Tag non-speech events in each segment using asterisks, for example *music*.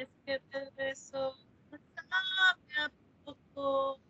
es que te beso sabe a poco.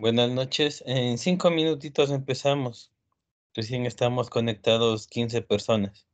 Buenas noches. En cinco minutitos empezamos. Recién estamos conectados 15 personas.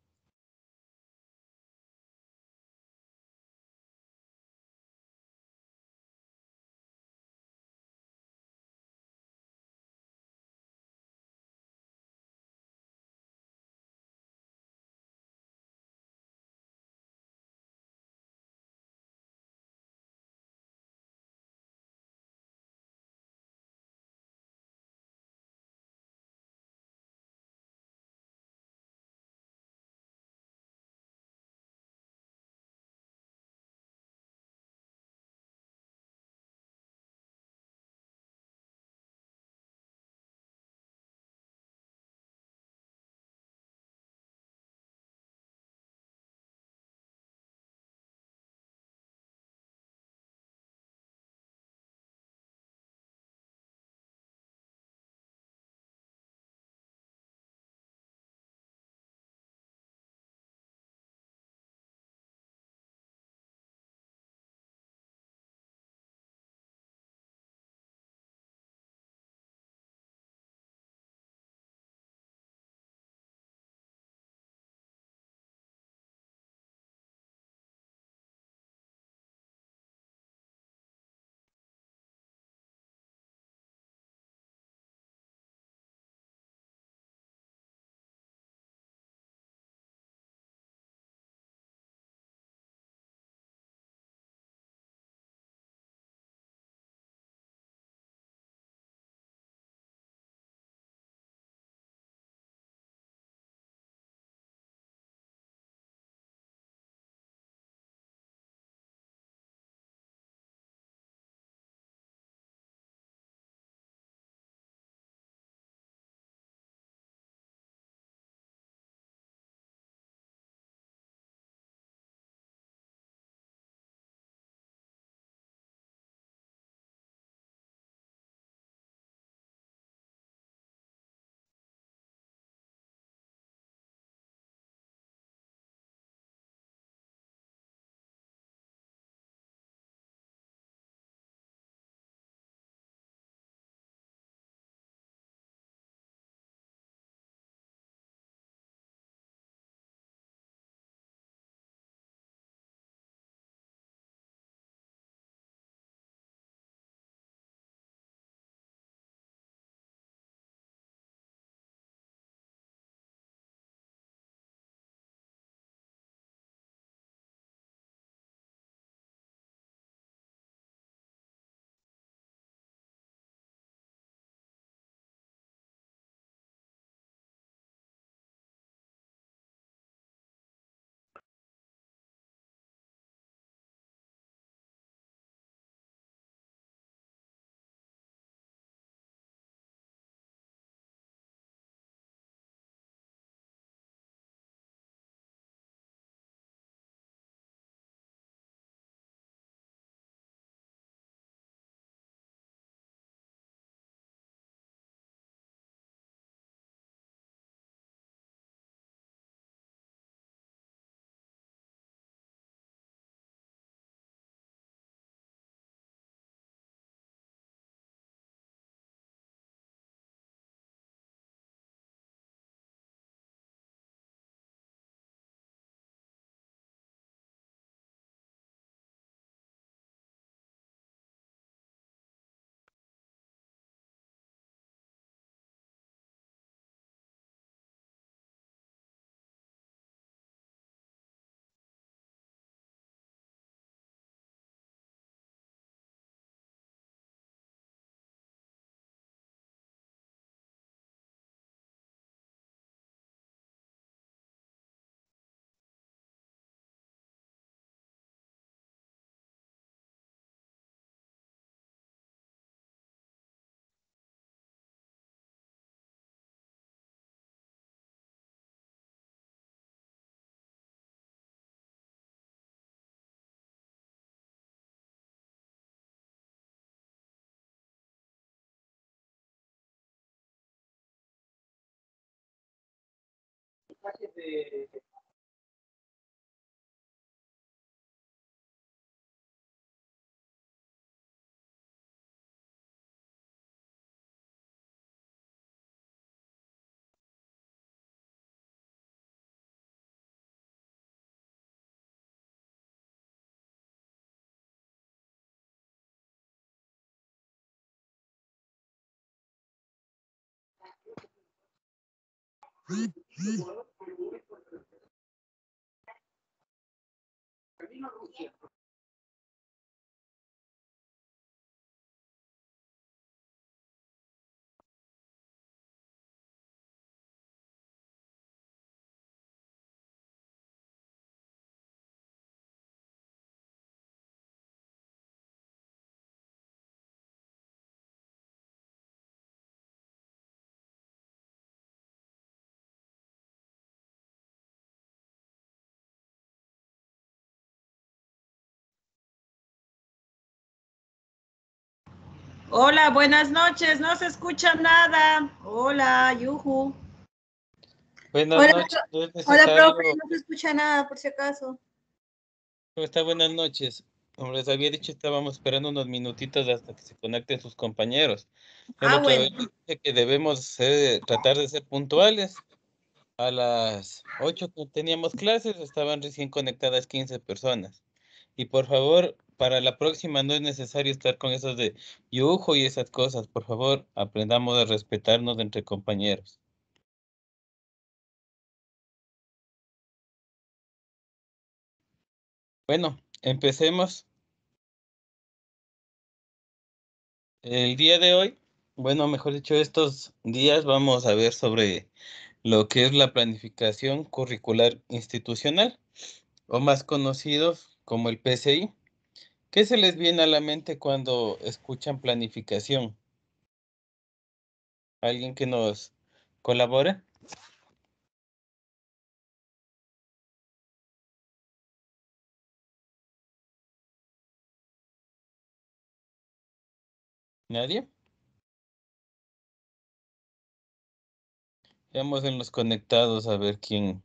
Mm-hmm. Camino Rusia. Hola, buenas noches. No se escucha nada. Hola, Yuhu. Buenas noches. hola, profe. No se escucha nada, por si acaso. está? Buenas noches. Como les había dicho, estábamos esperando unos minutitos hasta que se conecten sus compañeros. ah, bueno. Dije que debemos eh, tratar de ser puntuales. A las 8 que teníamos clases, estaban recién conectadas 15 personas. Y por favor, para la próxima no es necesario estar con esas de yujo y esas cosas. Por favor, aprendamos a respetarnos entre compañeros. Bueno, empecemos. El día de hoy, bueno, mejor dicho, estos días vamos a ver sobre lo que es la planificación curricular institucional, o más conocidos como el PCI. ¿Qué se les viene a la mente cuando escuchan planificación? ¿Alguien que nos colabore? ¿Nadie? Veamos en los conectados a ver quién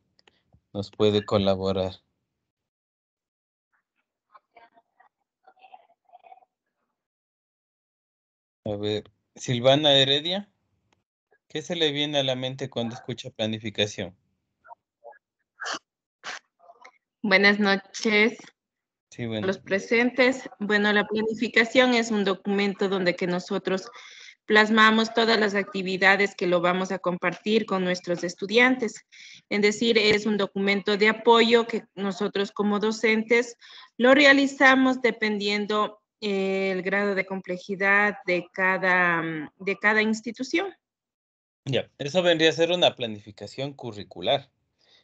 nos puede colaborar. A ver, Silvana Heredia, ¿qué se le viene a la mente cuando escucha planificación? Buenas noches. Sí, Los presentes. Bueno, la planificación es un documento donde que nosotros plasmamos todas las actividades que lo vamos a compartir con nuestros estudiantes. Es decir, es un documento de apoyo que nosotros como docentes lo realizamos dependiendo el grado de complejidad de cada, de cada institución. Ya, eso vendría a ser una planificación curricular,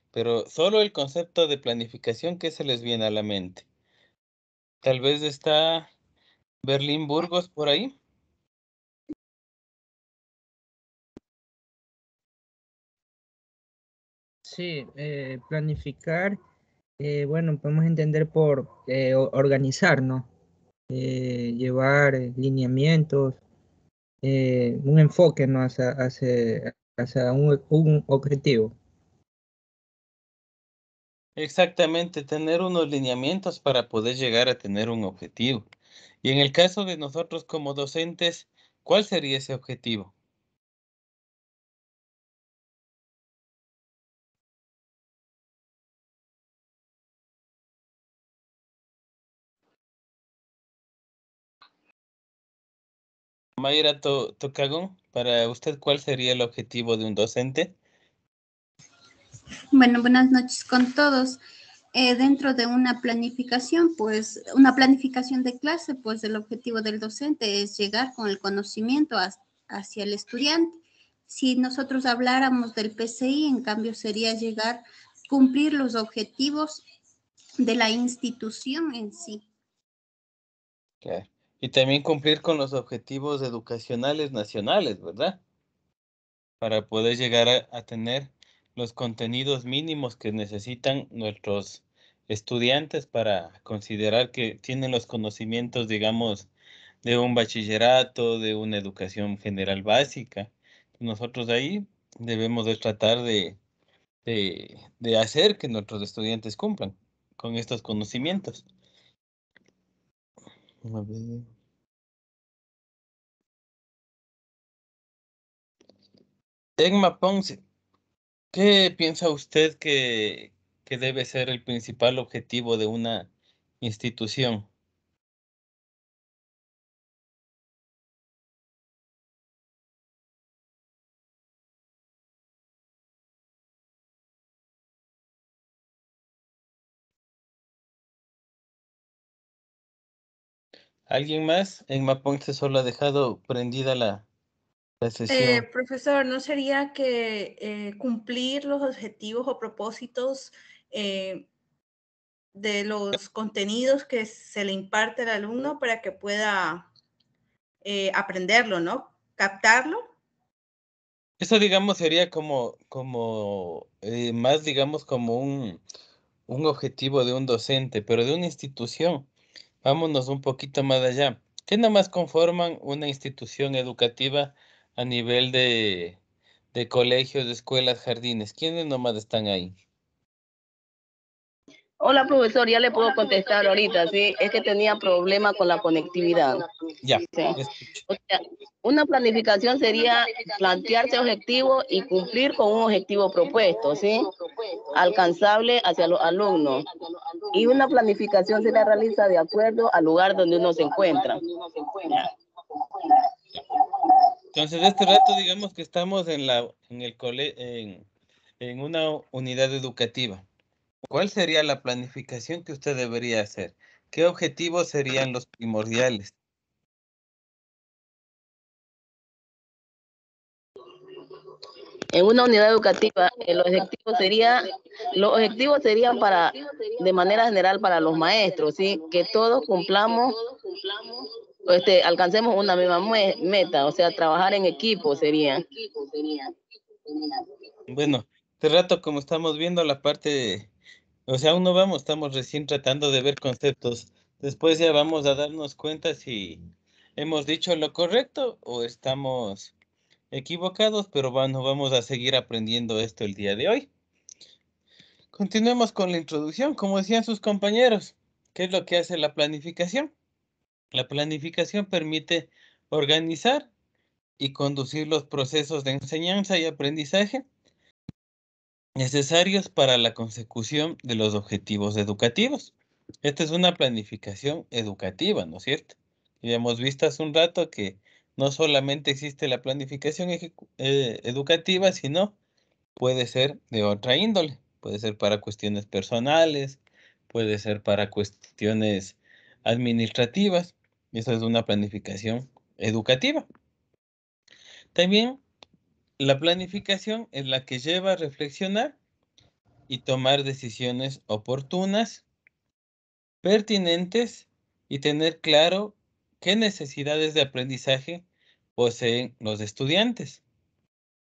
pero solo el concepto de planificación que se les viene a la mente. Tal vez está Berlín Burgos por ahí. Sí, eh, planificar, eh, bueno, podemos entender por eh, organizar, ¿no? Eh, llevar eh, lineamientos, eh, un enfoque ¿no? hacia, un, objetivo. Exactamente, tener unos lineamientos para poder llegar a tener un objetivo. Y en el caso de nosotros como docentes, ¿cuál sería ese objetivo? Mayra Tocagón, para usted, ¿cuál sería el objetivo de un docente? Bueno, buenas noches con todos. Eh, dentro de una planificación, pues una planificación de clase, pues el objetivo del docente es llegar con el conocimiento hacia el estudiante. Si nosotros habláramos del PCI, en cambio sería llegar, cumplir los objetivos de la institución en sí. Y también cumplir con los objetivos educacionales nacionales, ¿verdad? Para poder llegar a, tener los contenidos mínimos que necesitan nuestros estudiantes para considerar que tienen los conocimientos, digamos, de un bachillerato, de una educación general básica. Nosotros ahí debemos de tratar de, de hacer que nuestros estudiantes cumplan con estos conocimientos. A Ponce, ¿qué piensa usted que, que debe ser el principal objetivo de una institución? ¿Alguien más? En se solo ha dejado prendida la, eh, sesión. profesor, ¿no sería que eh, cumplir los objetivos o propósitos eh, de los contenidos que se le imparte al alumno para que pueda aprenderlo, ¿no? Captarlo. Eso, digamos, sería como, como más, digamos, como un objetivo de un docente, pero de una institución Vámonos un poquito más allá. ¿Qué nomás conforman una institución educativa a nivel de, colegios, de escuelas, jardines? ¿Quiénes nomás están ahí? Hola, profesor, ya le puedo contestar ahorita, sí. Es que tenía problema con la conectividad. Ya. O sea, una planificación sería plantearse objetivos y cumplir con un objetivo propuesto, sí, alcanzable hacia los alumnos. Y una planificación se la realiza de acuerdo al lugar donde uno se encuentra. Entonces, de este rato, digamos que estamos en la en el en una unidad educativa. ¿Cuál sería la planificación que usted debería hacer? ¿Qué objetivos serían los primordiales? En una unidad educativa, los objetivos sería, los objetivos serían para, de manera general, para los maestros, sí, que todos cumplamos, este, alcancemos una misma meta, o sea, trabajar en equipo sería. Bueno, este rato como estamos viendo la parte de... O sea, aún no vamos, estamos recién tratando de ver conceptos. Después ya vamos a darnos cuenta si hemos dicho lo correcto o estamos equivocados, pero bueno, vamos a seguir aprendiendo esto el día de hoy. Continuemos con la introducción. Como decían sus compañeros, ¿qué es lo que hace la planificación? La planificación permite organizar y conducir los procesos de enseñanza y aprendizaje necesarios para la consecución de los objetivos educativos. Esta es una planificación educativa, ¿no es cierto? Ya hemos visto hace un rato que no solamente existe la planificación eh, educativa, sino puede ser de otra índole. Puede ser para cuestiones personales, puede ser para cuestiones administrativas. Eso es una planificación educativa. También la planificación es la que lleva a reflexionar y tomar decisiones oportunas, pertinentes y tener claro qué necesidades de aprendizaje poseen los estudiantes,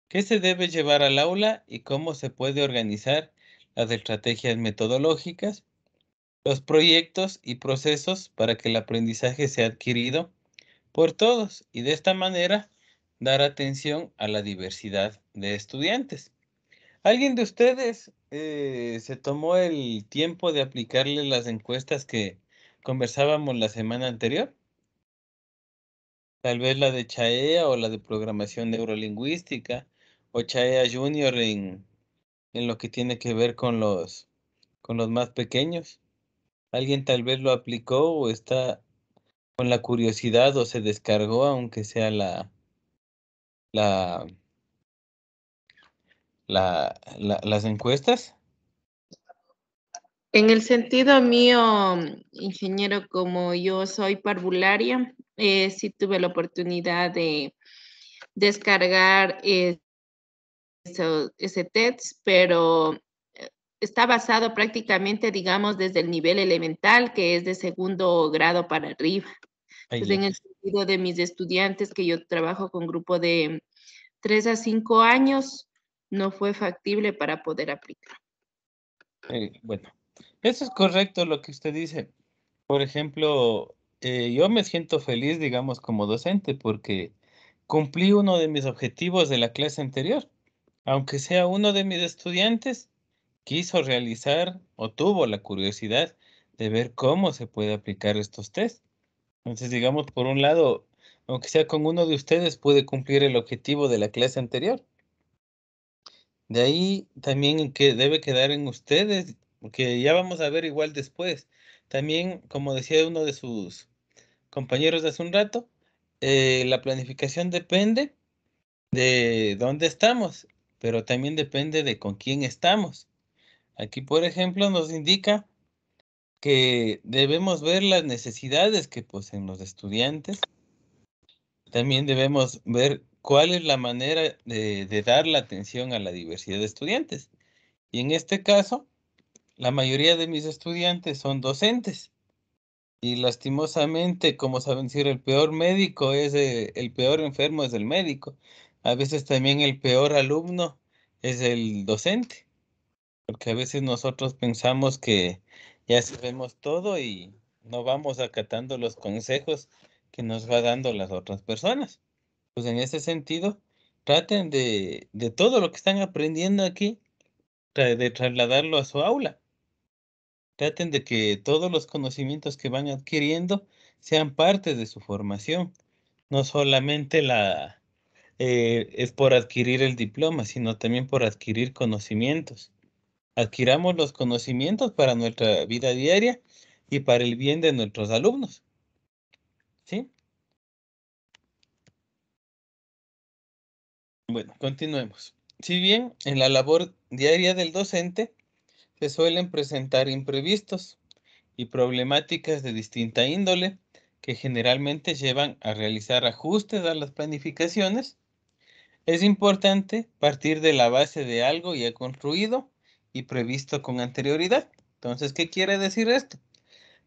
qué se debe llevar al aula y cómo se puede organizar las estrategias metodológicas, los proyectos y procesos para que el aprendizaje sea adquirido por todos y de esta manera dar atención a la diversidad de estudiantes. ¿Alguien de ustedes eh, se tomó el tiempo de aplicarle las encuestas que conversábamos la semana anterior? Tal vez la de CHAEA o la de programación neurolingüística o CHAEA Junior en, en lo que tiene que ver con los, con los más pequeños. Alguien tal vez lo aplicó o está con la curiosidad o se descargó, aunque sea la, la, la, las encuestas? En el sentido mío, ingeniero, como yo soy parvularia, eh, sí tuve la oportunidad de descargar eh, ese test, pero eh, está basado prácticamente, digamos, desde el nivel elemental, que es de segundo grado para arriba. Pues, en el sentido de mis estudiantes, que yo trabajo con grupo de 3 a 5 años, no fue factible para poder aplicar. Eh, bueno, eso es correcto lo que usted dice. Por ejemplo, eh, yo me siento feliz, digamos, como docente, porque cumplí uno de mis objetivos de la clase anterior. Aunque sea uno de mis estudiantes, quiso realizar o tuvo la curiosidad de ver cómo se puede aplicar estos test. Entonces, digamos, por un lado, aunque sea con uno de ustedes, puede cumplir el objetivo de la clase anterior. De ahí también que debe quedar en ustedes, que ya vamos a ver igual después. También, como decía uno de sus compañeros de hace un rato, eh, la planificación depende de dónde estamos, pero también depende de con quién estamos. Aquí, por ejemplo, nos indica que debemos ver las necesidades que poseen los estudiantes. También debemos ver cuál es la manera de, dar la atención a la diversidad de estudiantes. Y en este caso, la mayoría de mis estudiantes son docentes. Y lastimosamente, como saben decir, el peor médico es el, el peor enfermo es el médico. A veces también el peor alumno es el docente. Porque a veces nosotros pensamos que ya sabemos todo y no vamos acatando los consejos que nos va dando las otras personas. Pues en ese sentido, traten de, todo lo que están aprendiendo aquí, de trasladarlo a su aula. Traten de que todos los conocimientos que van adquiriendo sean parte de su formación, no solamente la, eh, es por adquirir el diploma, sino también por adquirir conocimientos adquiramos los conocimientos para nuestra vida diaria y para el bien de nuestros alumnos. ¿Sí? Bueno, continuemos. Si bien en la labor diaria del docente se suelen presentar imprevistos y problemáticas de distinta índole que generalmente llevan a realizar ajustes a las planificaciones, es importante partir de la base de algo ya construido y previsto con anterioridad. Entonces, ¿qué quiere decir esto?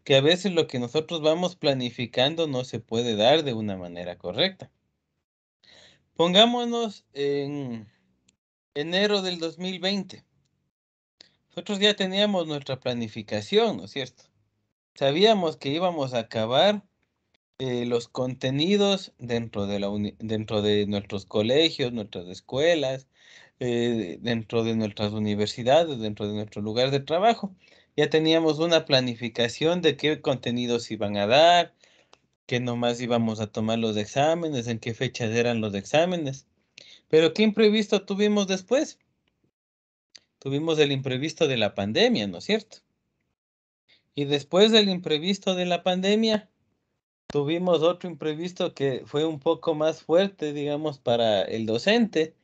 Que a veces lo que nosotros vamos planificando no se puede dar de una manera correcta. Pongámonos en enero del 2020. Nosotros ya teníamos nuestra planificación, ¿no es cierto? Sabíamos que íbamos a acabar eh, los contenidos dentro de, la dentro de nuestros colegios, nuestras escuelas, eh, dentro de nuestras universidades, dentro de nuestro lugar de trabajo. Ya teníamos una planificación de qué contenidos iban a dar, qué nomás íbamos a tomar los exámenes, en qué fechas eran los exámenes. Pero qué imprevisto tuvimos después. Tuvimos el imprevisto de la pandemia, ¿no es cierto? Y después del imprevisto de la pandemia, tuvimos otro imprevisto que fue un poco más fuerte, digamos, para el docente,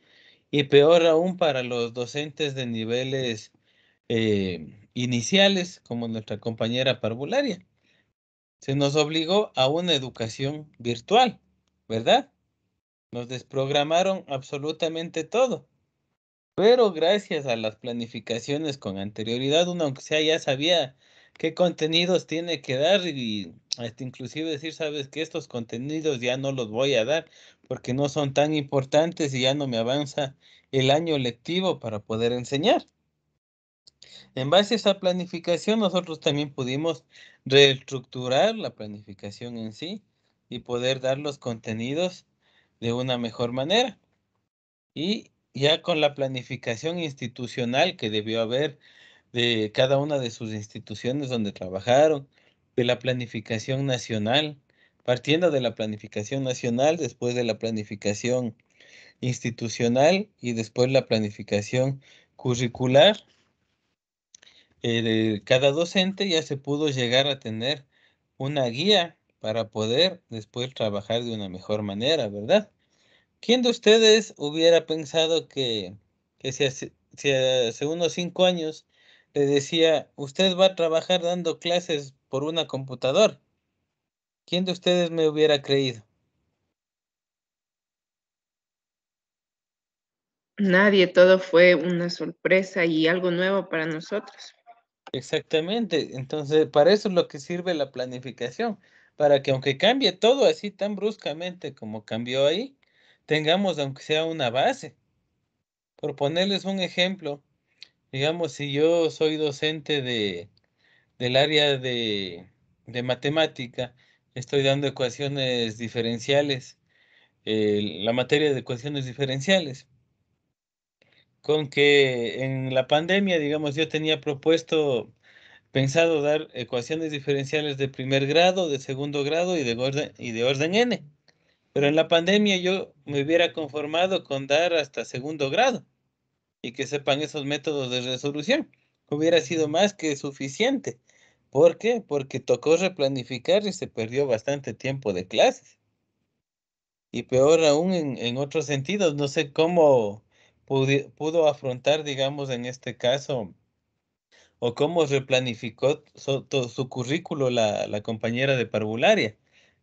y peor aún para los docentes de niveles eh, iniciales, como nuestra compañera parvularia. Se nos obligó a una educación virtual, ¿verdad? Nos desprogramaron absolutamente todo. Pero gracias a las planificaciones con anterioridad, uno aunque sea ya sabía qué contenidos tiene que dar y hasta inclusive decir, sabes que estos contenidos ya no los voy a dar porque no son tan importantes y ya no me avanza el año lectivo para poder enseñar. En base a esa planificación, nosotros también pudimos reestructurar la planificación en sí y poder dar los contenidos de una mejor manera. Y ya con la planificación institucional que debió haber de cada una de sus instituciones donde trabajaron, de la planificación nacional, partiendo de la planificación nacional, después de la planificación institucional y después la planificación curricular, eh, cada docente ya se pudo llegar a tener una guía para poder después trabajar de una mejor manera, ¿verdad? ¿Quién de ustedes hubiera pensado que, si hace, si hace unos cinco años le decía, usted va a trabajar dando clases por una computadora? ¿Quién de ustedes me hubiera creído? Nadie, todo fue una sorpresa y algo nuevo para nosotros. Exactamente, entonces para eso es lo que sirve la planificación, para que aunque cambie todo así tan bruscamente como cambió ahí, tengamos aunque sea una base. Por ponerles un ejemplo, digamos, si yo soy docente de, del área de, de matemática estoy dando ecuaciones diferenciales, la materia de ecuaciones diferenciales. Con que en la pandemia, digamos, yo tenía propuesto, pensado dar ecuaciones diferenciales de primer grado, de segundo grado y de orden n. Pero en la pandemia yo me hubiera conformado con dar hasta segundo grado y que sepan esos métodos de resolución. Hubiera sido más que suficiente ¿Por qué? Porque tocó replanificar y se perdió bastante tiempo de clases. Y peor aún en, otros sentidos, no sé cómo pudo, afrontar, digamos, en este caso, o cómo replanificó su, su currículo la, la, compañera de parvularia.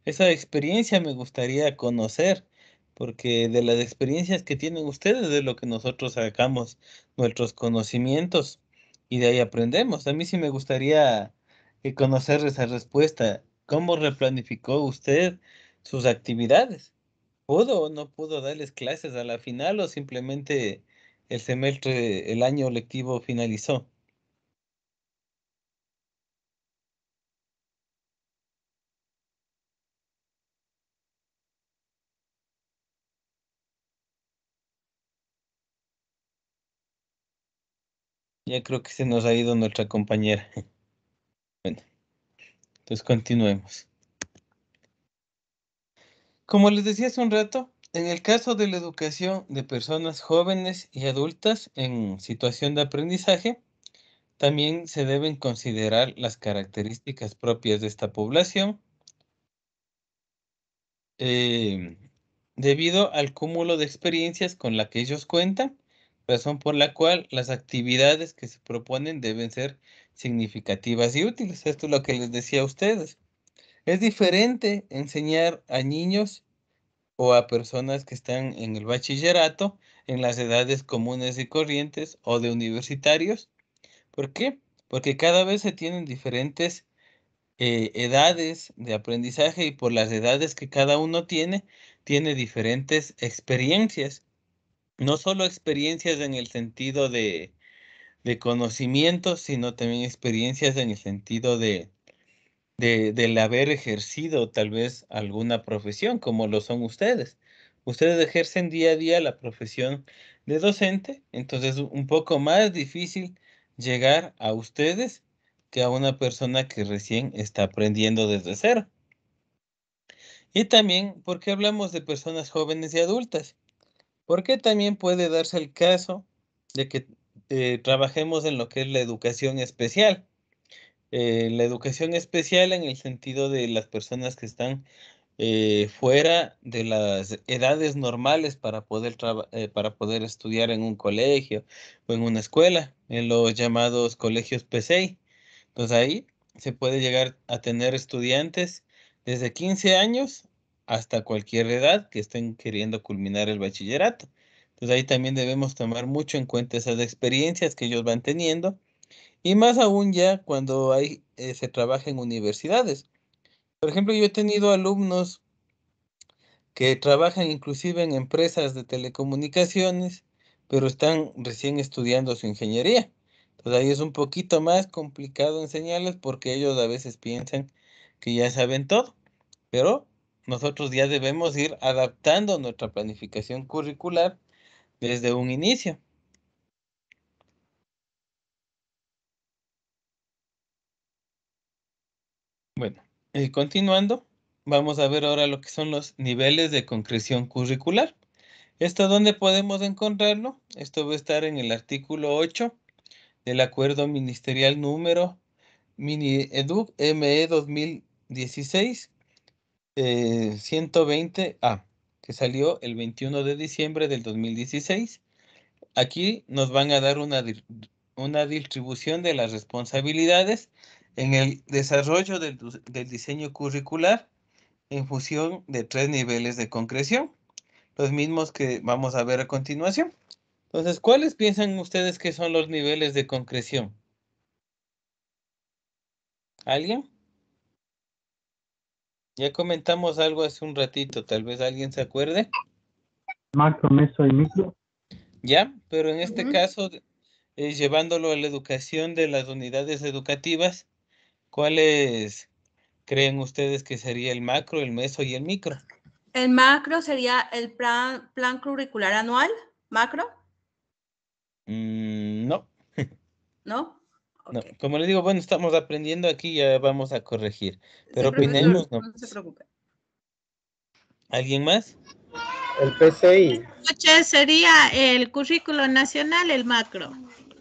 Esa experiencia me gustaría conocer, porque de las experiencias que tienen ustedes, de lo que nosotros sacamos nuestros conocimientos y de ahí aprendemos. A mí sí me gustaría que conocer esa respuesta. ¿Cómo replanificó usted sus actividades? ¿Pudo o no pudo darles clases a la final o simplemente el semestre, el año lectivo finalizó? Ya creo que se nos ha ido nuestra compañera. *laughs* Bueno, entonces continuemos. Como les decía hace un rato, en el caso de la educación de personas jóvenes y adultas en situación de aprendizaje, también se deben considerar las características propias de esta población em, debido al cúmulo de experiencias con la que ellos cuentan, razón por la cual las actividades que se proponen deben ser significativas y útiles. Esto es lo que les decía a ustedes. Es diferente enseñar a niños o a personas que están en el bachillerato, en las edades comunes y corrientes o de universitarios. ¿Por qué? Porque cada vez se tienen diferentes eh, edades de aprendizaje y por las edades que cada uno tiene, tiene diferentes experiencias. No solo experiencias en el sentido de, de conocimientos, sino también experiencias en el sentido de, del haber ejercido tal vez alguna profesión, como lo son ustedes. Ustedes ejercen día a día la profesión de docente, entonces un poco más difícil llegar a ustedes que a una persona que recién está aprendiendo desde cero. Y también, ¿por qué hablamos de personas jóvenes y adultas? Porque también puede darse el caso de que eh, trabajemos en lo que es la educación especial. Eh, la educación especial en el sentido de las personas que están eh, fuera de las edades normales para poder, para poder estudiar en un colegio o en una escuela, en los llamados colegios PCI. Entonces ahí se puede llegar a tener estudiantes desde 15 años hasta cualquier edad que estén queriendo culminar el bachillerato. Entonces pues, ahí también debemos tomar mucho en cuenta esas experiencias que ellos van teniendo y más aún ya cuando hay, eh, se trabaja en universidades. Por ejemplo, yo he tenido alumnos que trabajan inclusive en empresas de telecomunicaciones, pero están recién estudiando su ingeniería. Entonces ahí es un poquito más complicado enseñarles porque ellos a veces piensan que ya saben todo, pero nosotros ya debemos ir adaptando nuestra planificación curricular desde un inicio. Bueno, eh, continuando, vamos a ver ahora lo que son los niveles de concreción curricular. ¿Esto dónde podemos encontrarlo? Esto va a estar en el artículo 8 del acuerdo ministerial número MiniEDUC ME 2016 120A que salió el 21 de diciembre del 2016. Aquí nos van a dar una, una distribución de las responsabilidades en el desarrollo del, del diseño curricular en función de tres niveles de concreción, los mismos que vamos a ver a continuación. Entonces, ¿cuáles piensan ustedes que son los niveles de concreción? ¿Alguien? Ya comentamos algo hace un ratito, tal vez alguien se acuerde. Macro, meso y micro. Ya, pero en este caso, llevándolo a la educación de las unidades educativas, ¿cuáles creen ustedes que sería el macro, el meso y el micro? El macro sería el plan, plan curricular anual, macro. Mm, no. ¿No? como les digo, bueno, estamos aprendiendo aquí, ya vamos a corregir. Pero opinemos, no. ¿Alguien más? El PCI. Sería el currículo nacional, el macro.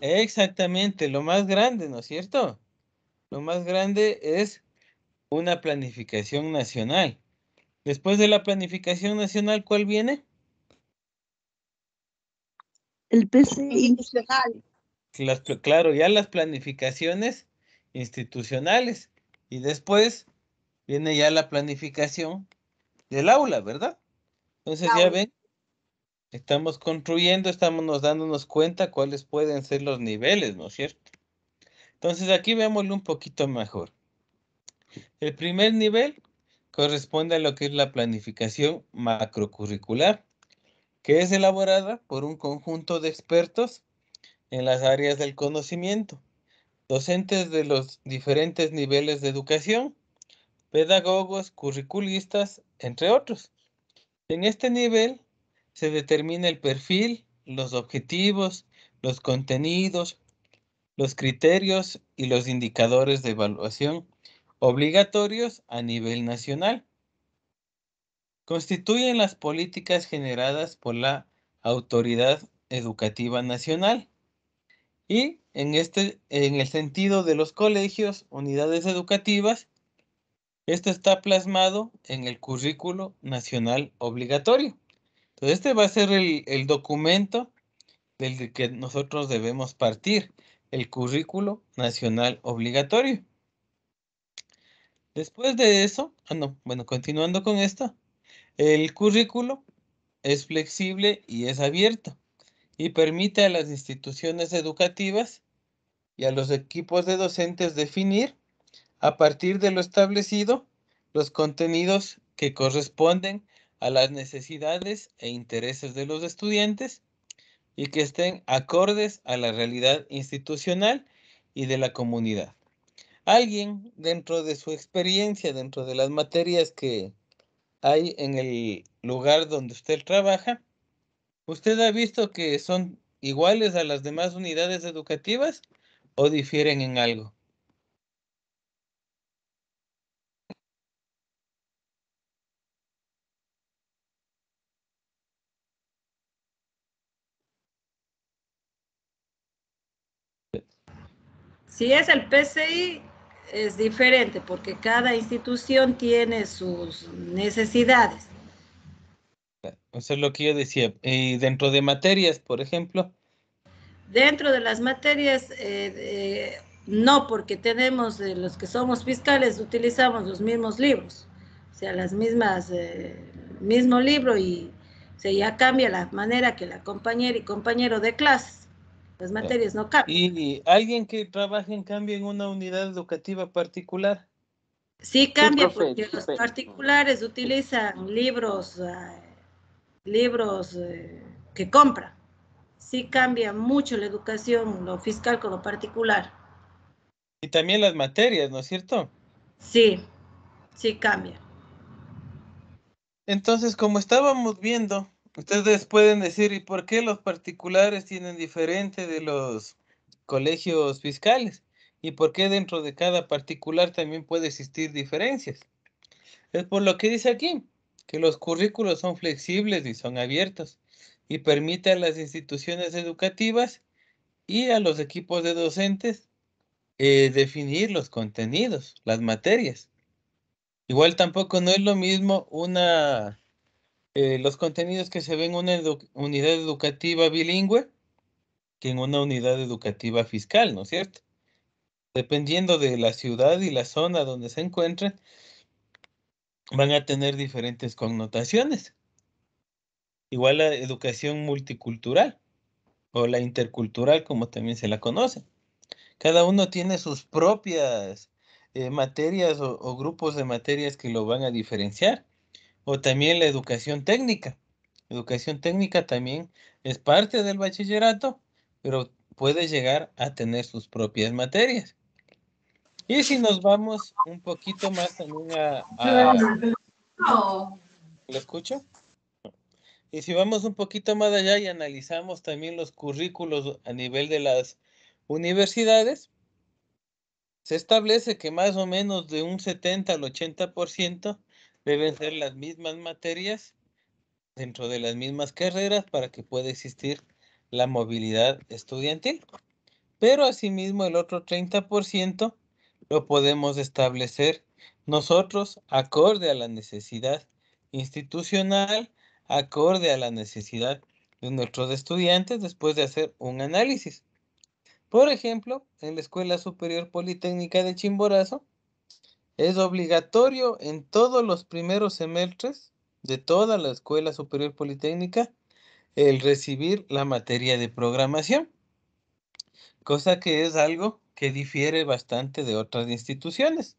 Exactamente, lo más grande, ¿no es cierto? Lo más grande es una planificación nacional. Después de la planificación nacional, ¿cuál viene? El PCI claro, ya las planificaciones institucionales y después viene ya la planificación del aula, ¿verdad? Entonces ya ven, estamos construyendo, estamos nos dándonos cuenta cuáles pueden ser los niveles, ¿no es cierto? Entonces aquí veámoslo un poquito mejor. El primer nivel corresponde a lo que es la planificación macrocurricular, que es elaborada por un conjunto de expertos en las áreas del conocimiento, docentes de los diferentes niveles de educación, pedagogos, curriculistas, entre otros. En este nivel se determina el perfil, los objetivos, los contenidos, los criterios y los indicadores de evaluación obligatorios a nivel nacional. Constituyen las políticas generadas por la Autoridad Educativa Nacional y en, este, en el sentido de los colegios, unidades educativas, esto está plasmado en el currículo nacional obligatorio. Entonces, este va a ser el, el documento del que nosotros debemos partir, el currículo nacional obligatorio. Después de eso, ah, no, bueno, continuando con esto, el currículo es flexible y es abierto y permite a las instituciones educativas y a los equipos de docentes definir, a partir de lo establecido, los contenidos que corresponden a las necesidades e intereses de los estudiantes y que estén acordes a la realidad institucional y de la comunidad. Alguien dentro de su experiencia, dentro de las materias que hay en el lugar donde usted trabaja, ¿Usted ha visto que son iguales a las demás unidades educativas o difieren en algo? Si es el PCI, es diferente porque cada institución tiene sus necesidades. O sea, lo que yo decía. ¿y eh, dentro de materias, por ejemplo. Dentro de las materias, eh, no, porque tenemos, los que somos fiscales, utilizamos los mismos libros, o sea, las mismas, eh, mismo libro y se ya cambia la manera que la compañera y compañero de clase Las materias no cambian. ¿Y alguien que trabaje en cambio en una unidad educativa particular? Sí cambia porque los particulares utilizan libros... Ah, libros eh, que compra. Sí cambia mucho la educación, lo fiscal con lo particular. Y también las materias, ¿no es cierto? Sí, sí cambia. Entonces, como estábamos viendo, ustedes pueden decir, ¿y por qué los particulares tienen diferente de los colegios fiscales? ¿Y por qué dentro de cada particular también puede existir diferencias? Es por lo que dice aquí que los currículos son flexibles y son abiertos y permite a las instituciones educativas y a los equipos de docentes eh, definir los contenidos, las materias. Igual tampoco no es lo mismo una, eh, los contenidos que se ven en una unidad educativa bilingüe que en una unidad educativa fiscal, ¿no es cierto? Dependiendo de la ciudad y la zona donde se encuentren, van a tener diferentes connotaciones. Igual la educación multicultural o la intercultural, como también se la conoce. Cada uno tiene sus propias eh, materias o grupos de materias que lo van a diferenciar. O también la educación técnica. Educación técnica también es parte del bachillerato, pero puede llegar a tener sus propias materias. Y si nos vamos un poquito más también a... ¿Lo escucho? Y si vamos un poquito más allá y analizamos también los currículos a nivel de las universidades, se establece que más o menos de un 70 al 80% deben ser las mismas materias dentro de las mismas carreras para que pueda existir la movilidad estudiantil. Pero asimismo el otro 30% lo podemos establecer nosotros acorde a la necesidad institucional, acorde a la necesidad de nuestros estudiantes después de hacer un análisis. Por ejemplo, en la Escuela Superior Politécnica de Chimborazo, es obligatorio en todos los primeros semestres de toda la Escuela Superior Politécnica el recibir la materia de programación, cosa que es algo que difiere bastante de otras instituciones.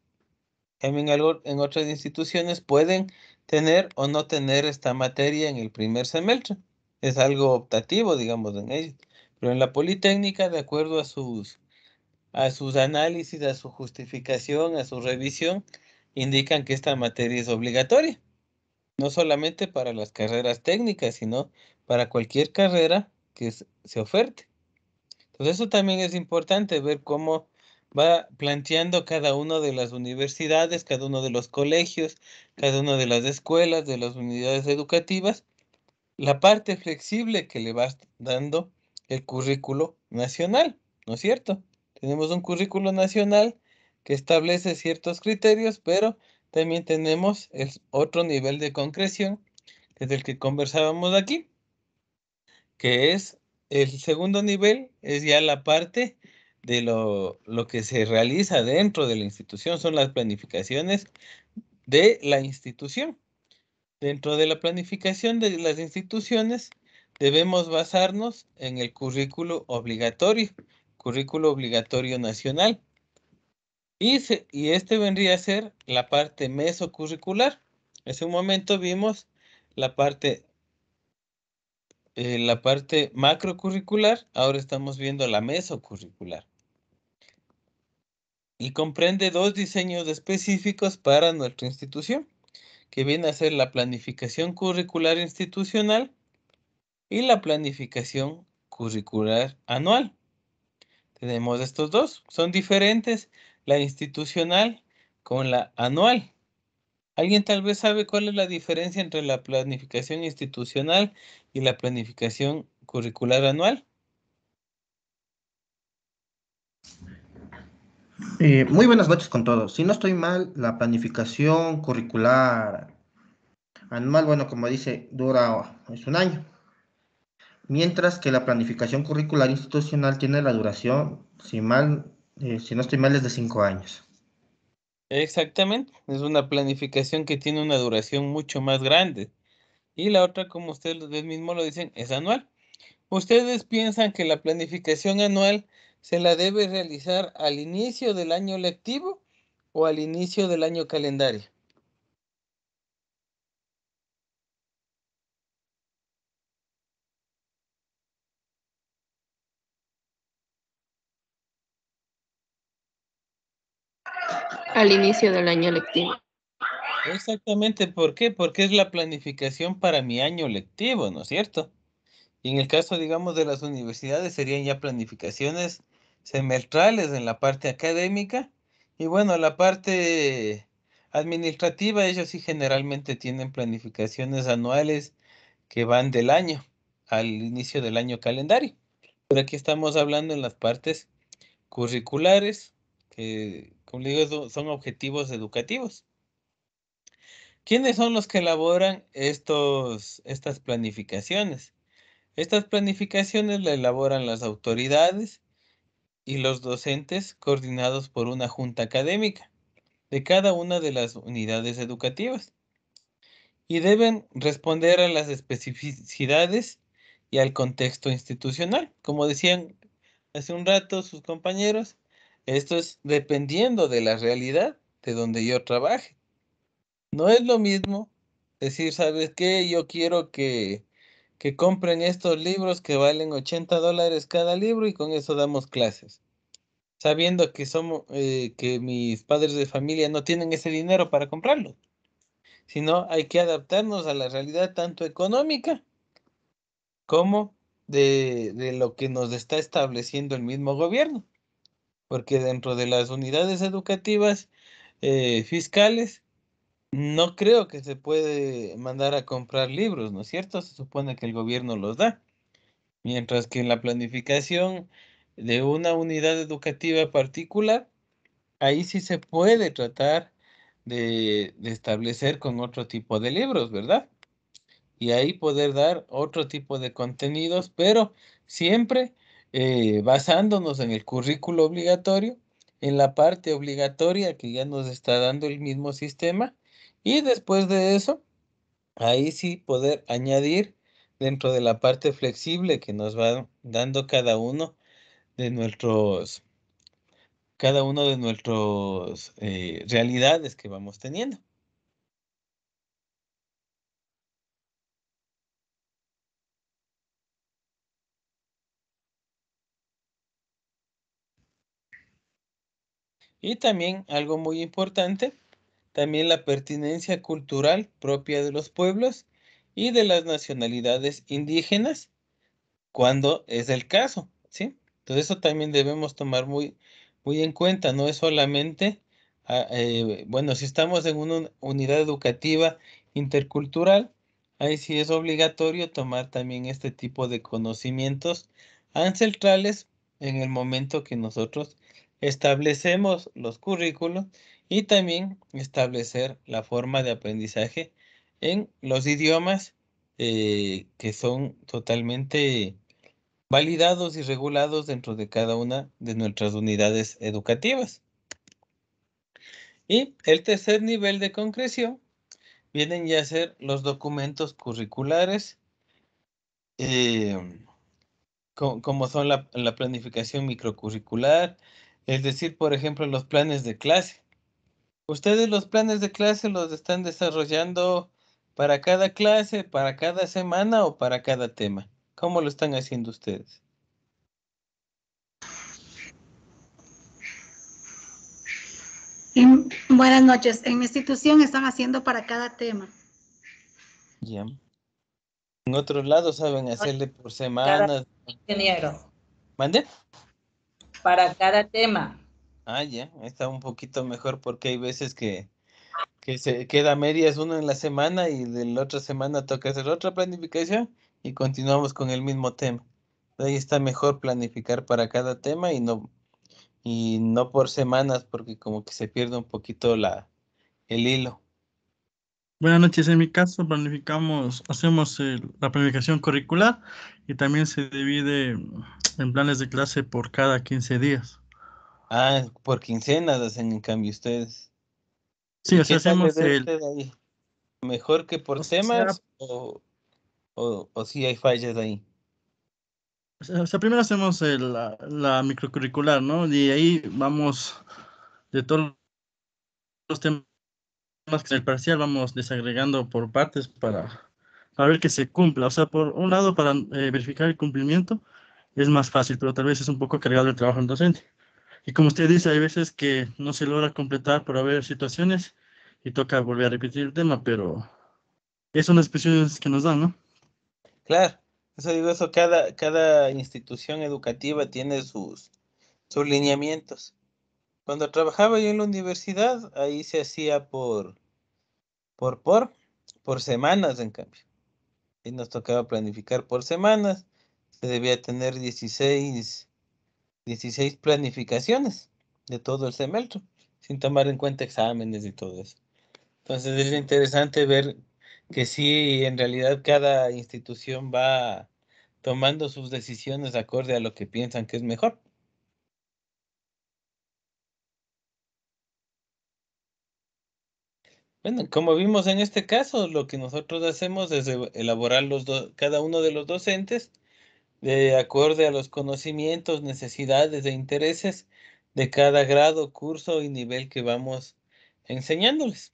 En, en otras instituciones pueden tener o no tener esta materia en el primer semestre. Es algo optativo, digamos, en ellos. Pero en la Politécnica, de acuerdo a sus, a sus análisis, a su justificación, a su revisión, indican que esta materia es obligatoria. No solamente para las carreras técnicas, sino para cualquier carrera que se oferte. Pues eso también es importante, ver cómo va planteando cada una de las universidades, cada uno de los colegios, cada una de las escuelas, de las unidades educativas, la parte flexible que le va dando el currículo nacional, ¿no es cierto? Tenemos un currículo nacional que establece ciertos criterios, pero también tenemos el otro nivel de concreción, desde el que conversábamos aquí, que es el segundo nivel es ya la parte de lo, que se realiza dentro de la institución, son las planificaciones de la institución. Dentro de la planificación de las instituciones debemos basarnos en el currículo obligatorio, currículo obligatorio nacional. Y, y este vendría a ser la parte mesocurricular. Hace un momento vimos la parte eh, la parte macrocurricular, ahora estamos viendo la mesocurricular. Y comprende dos diseños específicos para nuestra institución, que viene a ser la planificación curricular institucional y la planificación curricular anual. Tenemos estos dos, son diferentes, la institucional con la anual. ¿Alguien tal vez sabe cuál es la diferencia entre la planificación institucional y la planificación curricular anual. Eh, muy buenas noches con todos. Si no estoy mal, la planificación curricular anual, bueno, como dice, dura es un año. Mientras que la planificación curricular institucional tiene la duración, si mal, eh, si no estoy mal, es de cinco años. Exactamente, es una planificación que tiene una duración mucho más grande y la otra, como ustedes mismos lo dicen, es anual. ¿Ustedes piensan que la planificación anual se la debe realizar al inicio del año lectivo o al inicio del año calendario? Al inicio del año lectivo. Exactamente, ¿por qué? Porque es la planificación para mi año lectivo, ¿no es cierto? Y en el caso, digamos, de las universidades serían ya planificaciones semestrales en la parte académica y bueno, la parte administrativa, ellos sí generalmente tienen planificaciones anuales que van del año al inicio del año calendario. Pero aquí estamos hablando en las partes curriculares, que como digo, son objetivos educativos. ¿Quiénes son los que elaboran estos, estas planificaciones? Estas planificaciones las elaboran las autoridades y los docentes coordinados por una junta académica de cada una de las unidades educativas y deben responder a las especificidades y al contexto institucional. Como decían hace un rato sus compañeros, esto es dependiendo de la realidad de donde yo trabaje. No es lo mismo decir, ¿sabes qué? Yo quiero que, compren estos libros que valen 80 dólares cada libro y con eso damos clases. Sabiendo que, somos, eh, que mis padres de familia no tienen ese dinero para comprarlo, sino hay que adaptarnos a la realidad tanto económica como de, lo que nos está estableciendo el mismo gobierno. Porque dentro de las unidades educativas eh, fiscales no creo que se puede mandar a comprar libros, ¿no es cierto? Se supone que el gobierno los da. Mientras que en la planificación de una unidad educativa particular, ahí sí se puede tratar de, establecer con otro tipo de libros, ¿verdad? y ahí poder dar otro tipo de contenidos, pero siempre eh, basándonos en el currículo obligatorio, en la parte obligatoria que ya nos está dando el mismo sistema y después de eso, ahí sí poder añadir dentro de la parte flexible que nos va dando cada uno de nuestros cada uno de nuestros eh, realidades que vamos teniendo. Y también algo muy importante también la pertinencia cultural propia de los pueblos y de las nacionalidades indígenas cuando es el caso, ¿sí? Entonces eso también debemos tomar muy, muy en cuenta, no es solamente, ah, eh, bueno, si estamos en una unidad educativa intercultural, ahí sí es obligatorio tomar también este tipo de conocimientos ancestrales en el momento que nosotros establecemos los currículos y también establecer la forma de aprendizaje en los idiomas eh, que son totalmente validados y regulados dentro de cada una de nuestras unidades educativas. Y el tercer nivel de concreción vienen ya a ser los documentos curriculares, eh, como son la planificación microcurricular, es decir, por ejemplo, los planes de clase. Ustedes los planes de clase los están desarrollando para cada clase, para cada semana o para cada tema. ¿Cómo lo están haciendo ustedes? Em, buenas noches. En mi institución están haciendo para cada tema. En otros lados saben hacerle por semana. Ingeniero. ¿Mande? Para cada tema. Ah, ya, está un poquito mejor porque hay veces que, se queda medias uno en la semana y de la otra semana toca hacer otra planificación y continuamos con el mismo tema. Ahí está mejor planificar para cada tema y no, y no por semanas porque como que se pierde un poquito la, el hilo. Buenas noches, en mi caso planificamos, hacemos la planificación curricular y también se divide en planes de clase por cada 15 días. Ah, por quincenas hacen en cambio ustedes. Sí, o sea, hacemos el... ¿Mejor que por temas o, si hay fallas ahí? O sea, primero hacemos la, microcurricular, ¿no? Y ahí vamos de todos los temas que en el parcial vamos desagregando por partes para, ver que se cumpla. O sea, por un lado, para eh, verificar el cumplimiento es más fácil, pero tal vez es un poco cargado el trabajo en docente. Y como usted dice, hay veces que no se logra completar por haber situaciones y toca volver a repetir el tema, pero es una expresión que nos dan, ¿no? Claro, eso digo, eso cada, cada institución educativa tiene sus, sus lineamientos. Cuando trabajaba yo en la universidad, ahí se hacía por, por, por, por semanas en cambio. Y nos tocaba planificar por semanas. Se debía tener 16 16 planificaciones de todo el semestre, sin tomar en cuenta exámenes y todo eso. Entonces es interesante ver que sí, en realidad cada institución va tomando sus decisiones acorde a lo que piensan que es mejor. Bueno, como vimos en este caso, lo que nosotros hacemos es elaborar los cada uno de los docentes de acuerdo a los conocimientos, necesidades e intereses de cada grado, curso y nivel que vamos enseñándoles.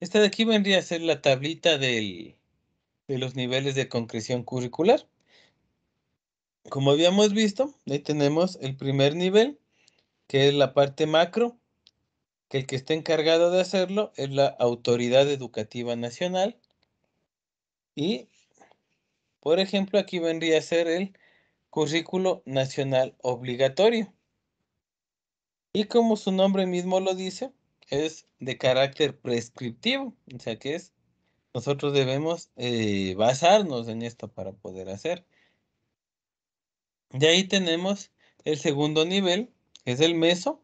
Esta de aquí vendría a ser la tablita de los niveles de concreción curricular. Como habíamos visto, ahí tenemos el primer nivel, que es la parte macro, que el que está encargado de hacerlo es la Autoridad Educativa Nacional. Y por ejemplo, aquí vendría a ser el currículo nacional obligatorio. Y como su nombre mismo lo dice, es de carácter prescriptivo, o sea que es, nosotros debemos eh, basarnos en esto para poder hacer. De ahí tenemos el segundo nivel, que es el meso,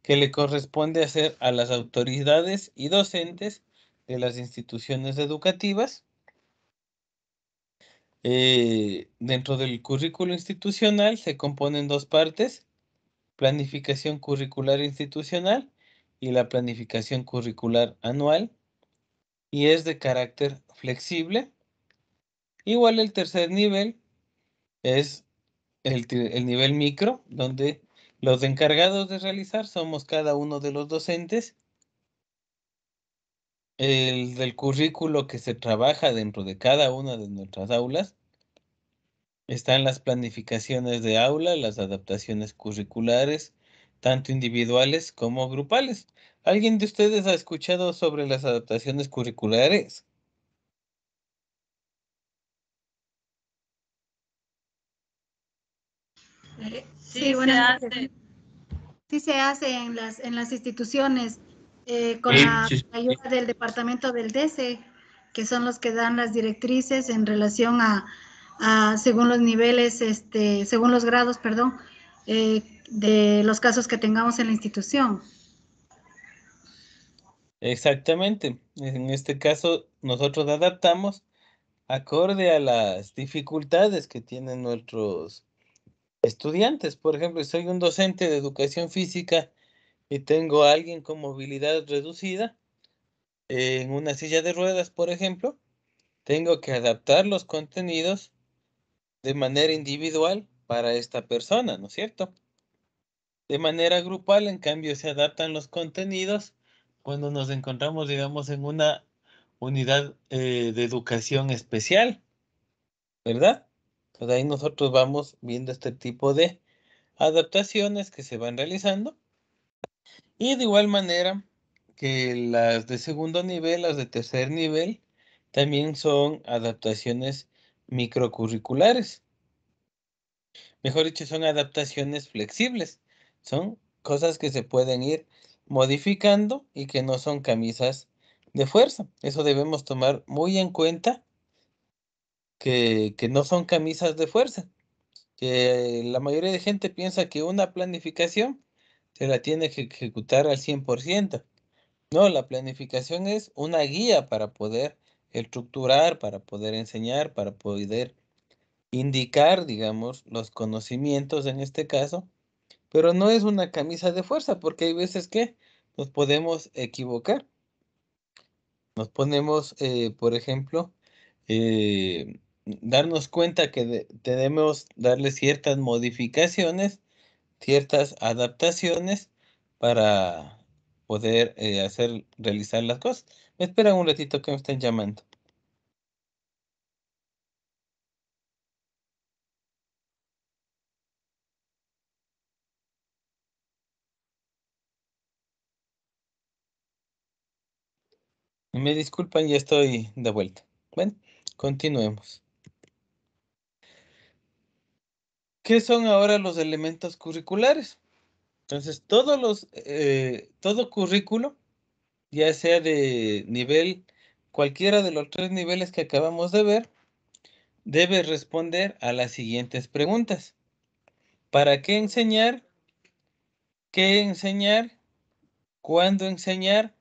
que le corresponde hacer a las autoridades y docentes de las instituciones educativas eh, dentro del currículo institucional se componen dos partes, planificación curricular institucional y la planificación curricular anual, y es de carácter flexible. Igual el tercer nivel es el nivel micro, donde los encargados de realizar somos cada uno de los docentes el del currículo que se trabaja dentro de cada una de nuestras aulas. Están las planificaciones de aula, las adaptaciones curriculares, tanto individuales como grupales. ¿Alguien de ustedes ha escuchado sobre las adaptaciones curriculares? sí, eh, sí se hace en las, en las instituciones. Eh, con la ayuda del departamento del DECE, que son los que dan las directrices en relación a, según los niveles, este, según los grados, perdón, eh, de los casos que tengamos en la institución. Exactamente. En este caso, nosotros adaptamos acorde a las dificultades que tienen nuestros estudiantes. Por ejemplo, soy un docente de educación física y tengo a alguien con movilidad reducida en una silla de ruedas, por ejemplo, tengo que adaptar los contenidos de manera individual para esta persona, ¿no es cierto? De manera grupal, en cambio, se adaptan los contenidos cuando nos encontramos, digamos, en una unidad eh, de educación especial, ¿verdad? Entonces ahí nosotros vamos viendo este tipo de adaptaciones que se van realizando y de igual manera que las de segundo nivel, las de tercer nivel, también son adaptaciones microcurriculares. Mejor dicho, son adaptaciones flexibles. Son cosas que se pueden ir modificando y que no son camisas de fuerza. Eso debemos tomar muy en cuenta, que, que, no son camisas de fuerza. Que la mayoría de gente piensa que una planificación se la tiene que ejecutar al 100%. No, la planificación es una guía para poder estructurar, para poder enseñar, para poder indicar, digamos, los conocimientos en este caso, pero no es una camisa de fuerza porque hay veces que nos podemos equivocar. Nos ponemos, eh, por ejemplo, eh, darnos cuenta que tenemos que darle ciertas modificaciones ciertas adaptaciones para poder eh, hacer, realizar las cosas. Me esperan un ratito que me estén llamando. Me disculpan, ya estoy de vuelta. Bueno, continuemos. ¿qué son ahora los elementos curriculares? Entonces, todos los, eh, todo currículo, ya sea de nivel, cualquiera de los tres niveles que acabamos de ver, debe responder a las siguientes preguntas. ¿Para qué enseñar? ¿Qué enseñar? ¿Cuándo enseñar?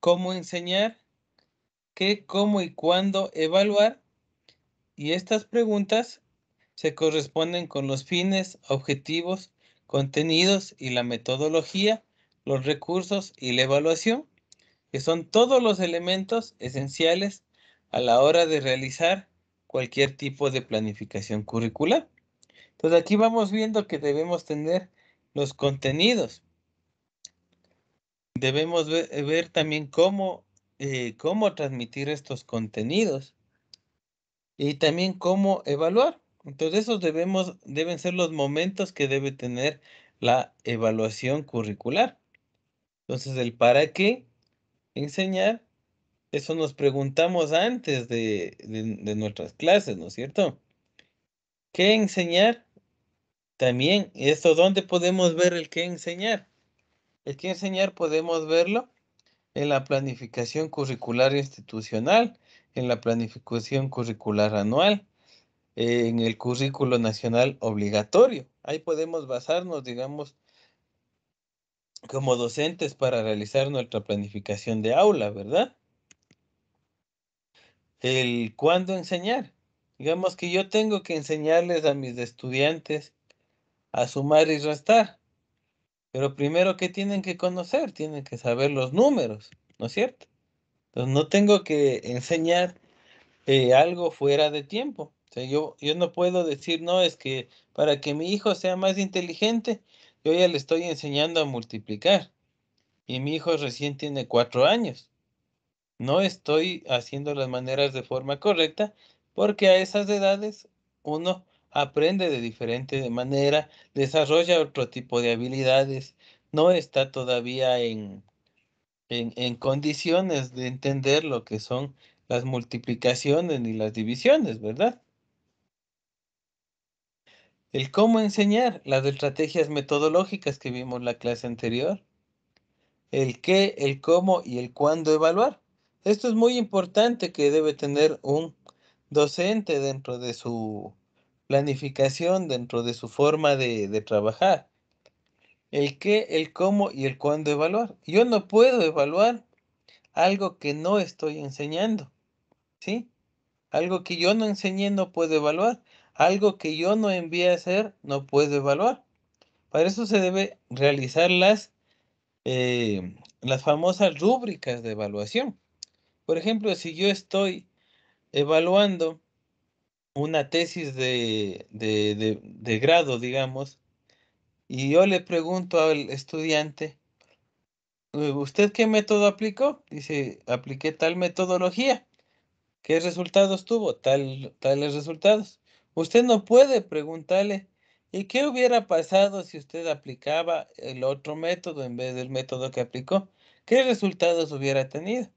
¿Cómo enseñar? ¿Qué, cómo y cuándo evaluar? Y estas preguntas se corresponden con los fines, objetivos, contenidos y la metodología, los recursos y la evaluación, que son todos los elementos esenciales a la hora de realizar cualquier tipo de planificación curricular. Entonces aquí vamos viendo que debemos tener los contenidos. Debemos eh, ver, también cómo, eh, cómo transmitir estos contenidos y también cómo evaluar. Entonces esos debemos, deben ser los momentos que debe tener la evaluación curricular. Entonces el para qué enseñar, eso nos preguntamos antes de, nuestras clases, ¿no es cierto? ¿Qué enseñar? También, esto, ¿dónde podemos ver el qué enseñar? El qué enseñar podemos verlo en la planificación curricular institucional, en la planificación curricular anual, en el currículo nacional obligatorio. Ahí podemos basarnos, digamos, como docentes para realizar nuestra planificación de aula, ¿verdad? El cuándo enseñar. Digamos que yo tengo que enseñarles a mis estudiantes a sumar y restar. Pero primero, ¿qué tienen que conocer? Tienen que saber los números, ¿no es cierto? Entonces, no tengo que enseñar eh, algo fuera de tiempo yo, no puedo decir, no, es que para que mi hijo sea más inteligente, yo ya le estoy enseñando a multiplicar. Y mi hijo recién tiene cuatro años. No estoy haciendo las maneras de forma correcta porque a esas edades uno aprende de diferente manera, desarrolla otro tipo de habilidades, no está todavía en, en, en, condiciones de entender lo que son las multiplicaciones y las divisiones, ¿verdad? El cómo enseñar, las estrategias metodológicas que vimos la clase anterior. El qué, el cómo y el cuándo evaluar. Esto es muy importante que debe tener un docente dentro de su planificación, dentro de su forma de, de trabajar. El qué, el cómo y el cuándo evaluar. Yo no puedo evaluar algo que no estoy enseñando. ¿Sí? Algo que yo no enseñé no puedo evaluar. Algo que yo no envíe a hacer, no puedo evaluar. Para eso se debe realizar las, eh, las famosas rúbricas de evaluación. Por ejemplo, si yo estoy evaluando una tesis de, grado, digamos, y yo le pregunto al estudiante, eh, ¿usted qué método aplicó? Dice, apliqué tal metodología. ¿Qué resultados tuvo? Tal, tales resultados. Usted no puede preguntarle, ¿y qué hubiera pasado si usted aplicaba el otro método en vez del método que aplicó? ¿Qué resultados hubiera tenido?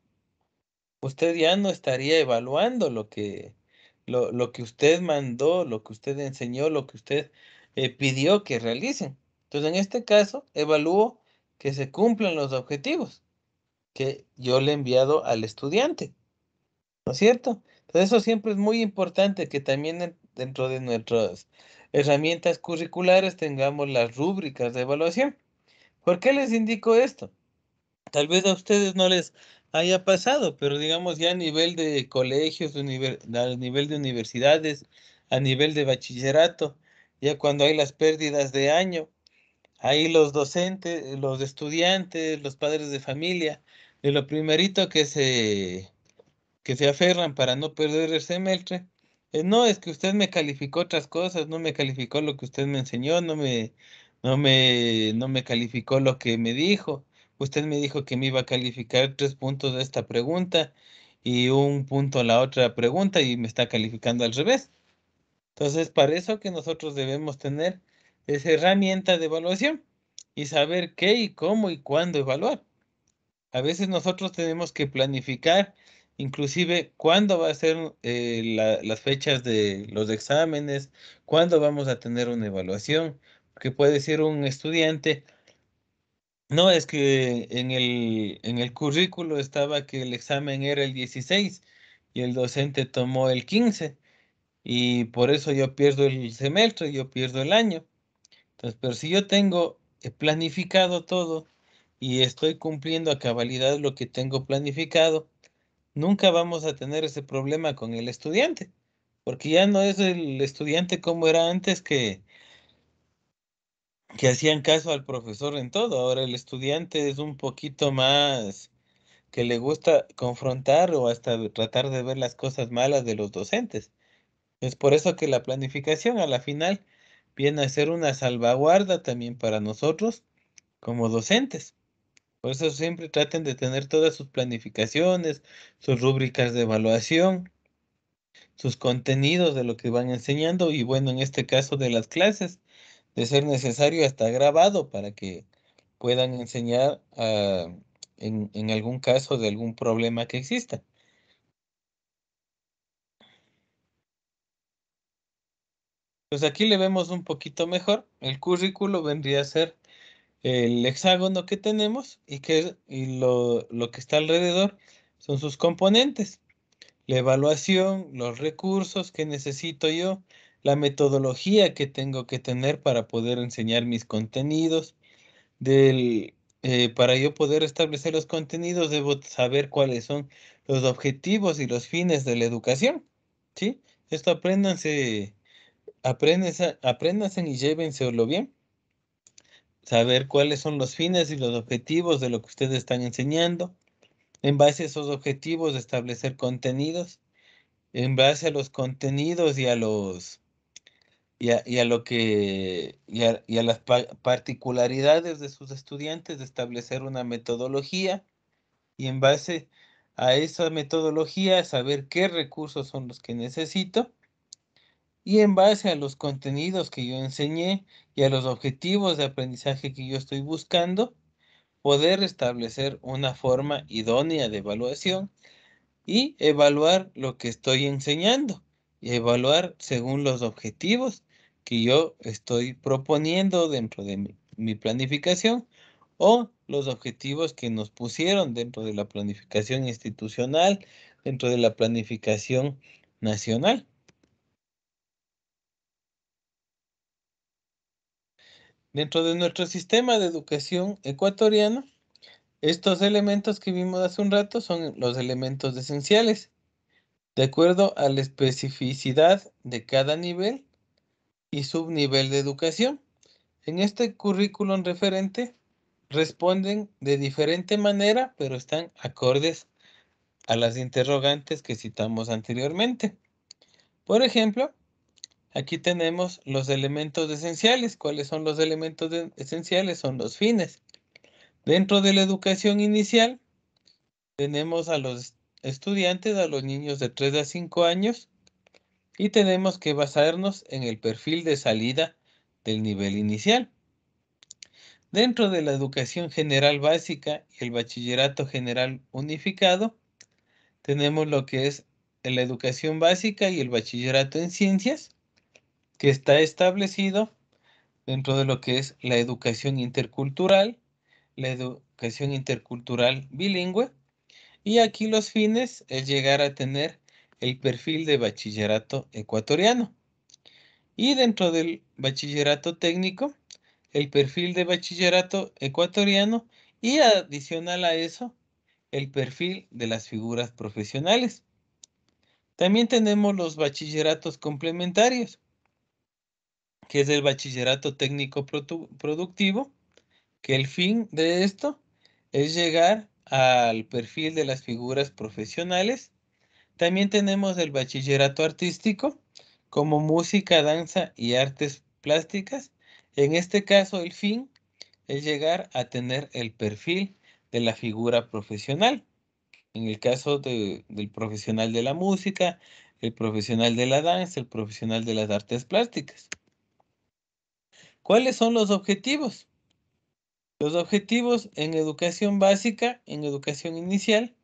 Usted ya no estaría evaluando lo que, lo, que usted mandó, lo que usted enseñó, lo que usted eh, pidió que realicen. Entonces, en este caso, evalúo que se cumplan los objetivos que yo le he enviado al estudiante. ¿No es cierto? Entonces, eso siempre es muy importante que también dentro de nuestras herramientas curriculares tengamos las rúbricas de evaluación. ¿Por qué les indico esto? Tal vez a ustedes no les haya pasado, pero digamos ya a nivel de colegios, a nivel de universidades, a nivel de bachillerato, ya cuando hay las pérdidas de año, ahí los docentes, los estudiantes, los padres de familia, de lo primerito que se, que se aferran para no perder el semestre eh, no, es que usted me calificó otras cosas, no me calificó lo que usted me enseñó, no me, no me, calificó lo que me dijo. Usted me dijo que me iba a calificar tres puntos de esta pregunta y un punto a la otra pregunta y me está calificando al revés. Entonces, para eso que nosotros debemos tener esa herramienta de evaluación y saber qué y cómo y cuándo evaluar. A veces nosotros tenemos que planificar inclusive cuándo va a ser eh, las fechas de los exámenes, cuándo vamos a tener una evaluación, que puede ser un estudiante, no, es que en el, en el currículo estaba que el examen era el 16 y el docente tomó el 15 y por eso yo pierdo el semestre, yo pierdo el año. Entonces, pero si yo tengo eh, planificado todo y estoy cumpliendo a cabalidad lo que tengo planificado, nunca vamos a tener ese problema con el estudiante, porque ya no es el estudiante como era antes que, que hacían caso al profesor en todo. Ahora el estudiante es un poquito más que le gusta confrontar o hasta tratar de ver las cosas malas de los docentes. Es por eso que la planificación a la final viene a ser una salvaguarda también para nosotros como docentes. Por eso siempre traten de tener todas sus planificaciones, sus rúbricas de evaluación, sus contenidos de lo que van enseñando y bueno, en este caso de las clases, de ser necesario hasta grabado para que puedan enseñar ah, en, en algún caso de algún problema que exista. Pues aquí le vemos un poquito mejor. El currículo vendría a ser el hexágono que tenemos y, que, y lo, que está alrededor son sus componentes. La evaluación, los recursos que necesito yo, la metodología que tengo que tener para poder enseñar mis contenidos, del, eh, para yo poder establecer los contenidos debo saber cuáles son los objetivos y los fines de la educación, ¿sí? Esto apréndanse, apréndanse y llévenselo bien saber cuáles son los fines y los objetivos de lo que ustedes están enseñando, en base a esos objetivos establecer contenidos, en base a los contenidos y a los y a, lo que y a, las particularidades de sus estudiantes de establecer una metodología y en base a esa metodología saber qué recursos son los que necesito y en base a los contenidos que yo enseñé y a los objetivos de aprendizaje que yo estoy buscando, poder establecer una forma idónea de evaluación y evaluar lo que estoy enseñando y evaluar según los objetivos que yo estoy proponiendo dentro de mi, mi planificación o los objetivos que nos pusieron dentro de la planificación institucional, dentro de la planificación nacional. Dentro de nuestro sistema de educación ecuatoriano, estos elementos que vimos hace un rato son los elementos esenciales, de acuerdo a la especificidad de cada nivel y subnivel de educación. En este currículum referente responden de diferente manera, pero están acordes a las interrogantes que citamos anteriormente. Por ejemplo, Aquí tenemos los elementos esenciales. ¿Cuáles son los elementos esenciales? Son los fines. Dentro de la educación inicial, tenemos a los estudiantes, a los niños de 3 a 5 años, y tenemos que basarnos en el perfil de salida del nivel inicial. Dentro de la educación general básica y el bachillerato general unificado, tenemos lo que es la educación básica y el bachillerato en ciencias, que está establecido dentro de lo que es la educación intercultural, la educación intercultural bilingüe, y aquí los fines es llegar a tener el perfil de bachillerato ecuatoriano. Y dentro del bachillerato técnico, el perfil de bachillerato ecuatoriano y adicional a eso, el perfil de las figuras profesionales. También tenemos los bachilleratos complementarios, que es el bachillerato técnico productivo, que el fin de esto es llegar al perfil de las figuras profesionales. También tenemos el bachillerato artístico, como música, danza y artes plásticas. En este caso, el fin es llegar a tener el perfil de la figura profesional. En el caso del profesional de la música, el profesional de la danza, el profesional de las artes plásticas. ¿Cuáles son los objetivos? Los objetivos en educación básica, en educación inicial,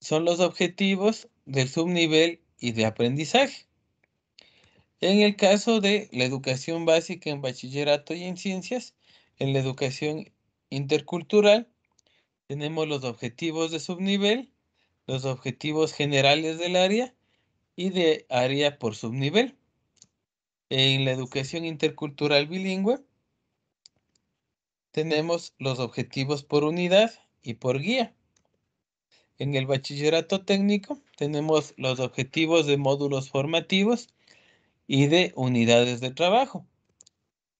son los objetivos del subnivel y de aprendizaje. En el caso de la educación básica en bachillerato y en ciencias, en la educación intercultural, tenemos los objetivos de subnivel, los objetivos generales del área y de área por subnivel. En la educación intercultural bilingüe tenemos los objetivos por unidad y por guía. En el bachillerato técnico tenemos los objetivos de módulos formativos y de unidades de trabajo.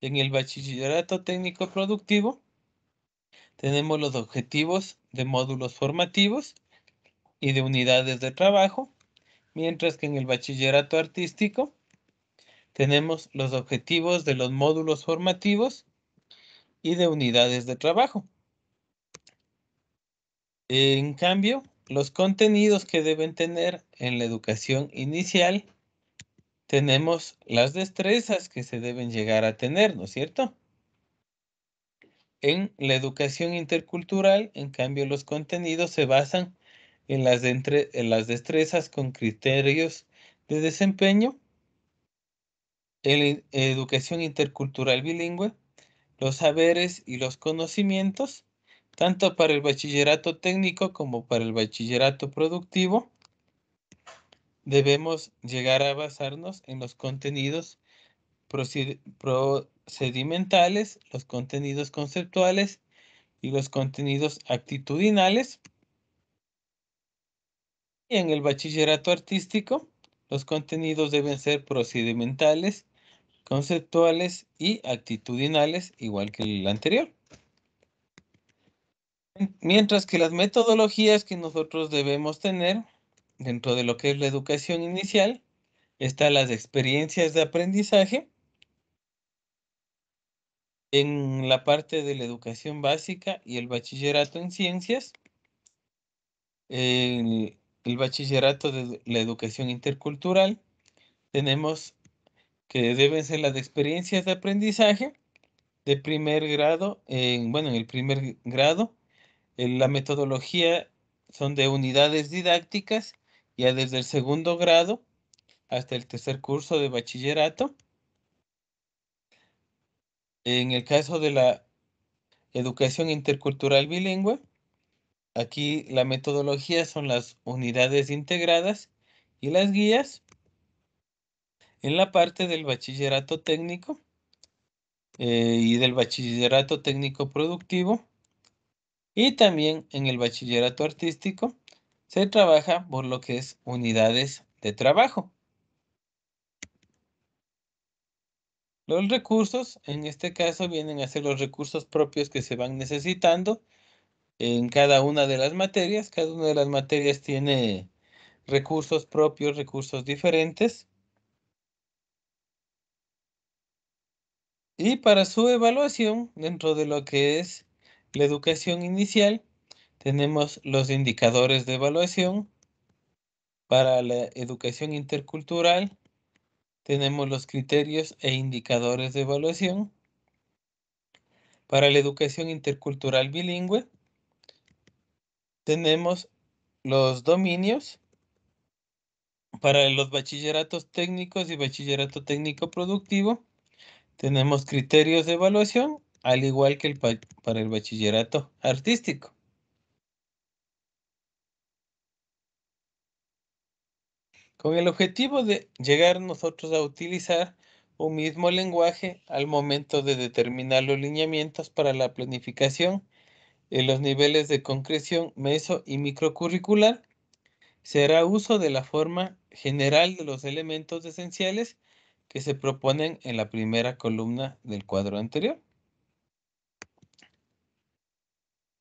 En el bachillerato técnico productivo tenemos los objetivos de módulos formativos y de unidades de trabajo, mientras que en el bachillerato artístico tenemos los objetivos de los módulos formativos y de unidades de trabajo. En cambio, los contenidos que deben tener en la educación inicial, tenemos las destrezas que se deben llegar a tener, ¿no es cierto? En la educación intercultural, en cambio, los contenidos se basan en las, las destrezas con criterios de desempeño en educación intercultural bilingüe, los saberes y los conocimientos, tanto para el bachillerato técnico como para el bachillerato productivo, debemos llegar a basarnos en los contenidos procedimentales, los contenidos conceptuales y los contenidos actitudinales. Y en el bachillerato artístico, los contenidos deben ser procedimentales, conceptuales y actitudinales, igual que el anterior. Mientras que las metodologías que nosotros debemos tener dentro de lo que es la educación inicial, están las experiencias de aprendizaje. En la parte de la educación básica y el bachillerato en ciencias, el, eh, el bachillerato de la educación intercultural, tenemos que deben ser las experiencias de aprendizaje de primer grado, en, bueno, en el primer grado, la metodología son de unidades didácticas, ya desde el segundo grado hasta el tercer curso de bachillerato. En el caso de la educación intercultural bilingüe, aquí la metodología son las unidades integradas y las guías en la parte del bachillerato técnico eh, y del bachillerato técnico productivo y también en el bachillerato artístico se trabaja por lo que es unidades de trabajo. Los recursos, en este caso, vienen a ser los recursos propios que se van necesitando en cada una de las materias. Cada una de las materias tiene recursos propios, recursos diferentes. Y para su evaluación, dentro de lo que es la educación inicial, tenemos los indicadores de evaluación. Para la educación intercultural, tenemos los criterios e indicadores de evaluación. Para la educación intercultural bilingüe, tenemos los dominios. Para los bachilleratos técnicos y bachillerato técnico productivo, tenemos criterios de evaluación, al igual que el para el bachillerato artístico. Con el objetivo de llegar nosotros a utilizar un mismo lenguaje al momento de determinar los lineamientos para la planificación en eh, los niveles de concreción meso y microcurricular, será uso de la forma general de los elementos esenciales que se proponen en la primera columna del cuadro anterior.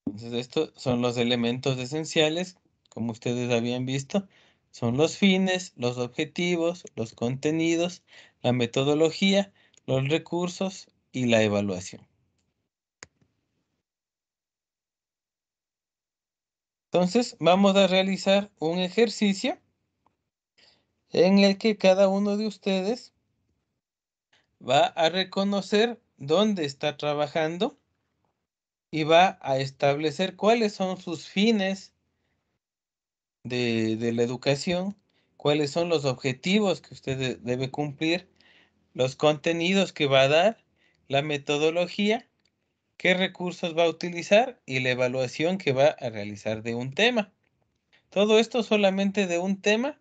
Entonces, estos son los elementos esenciales, como ustedes habían visto. Son los fines, los objetivos, los contenidos, la metodología, los recursos y la evaluación. Entonces, vamos a realizar un ejercicio en el que cada uno de ustedes va a reconocer dónde está trabajando y va a establecer cuáles son sus fines de, la educación, cuáles son los objetivos que usted debe cumplir, los contenidos que va a dar, la metodología, qué recursos va a utilizar y la evaluación que va a realizar de un tema. Todo esto solamente de un tema,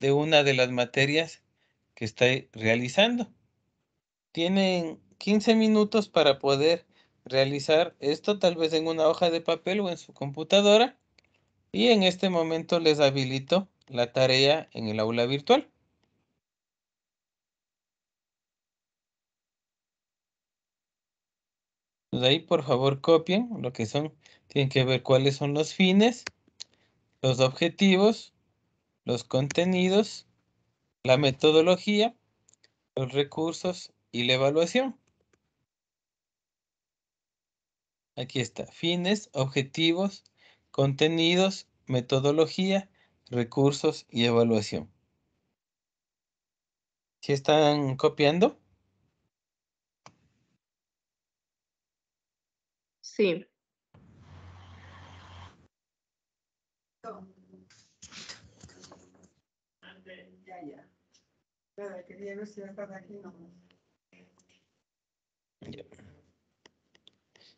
de una de las materias que está realizando tienen 15 minutos para poder realizar esto tal vez en una hoja de papel o en su computadora y en este momento les habilito la tarea en el aula virtual. De ahí por favor copien lo que son, tienen que ver cuáles son los fines, los objetivos, los contenidos, la metodología, los recursos y la evaluación. Aquí está, fines, objetivos, contenidos, metodología, recursos y evaluación. ¿Si están copiando? Sí. Ya, ya. quería ver si aquí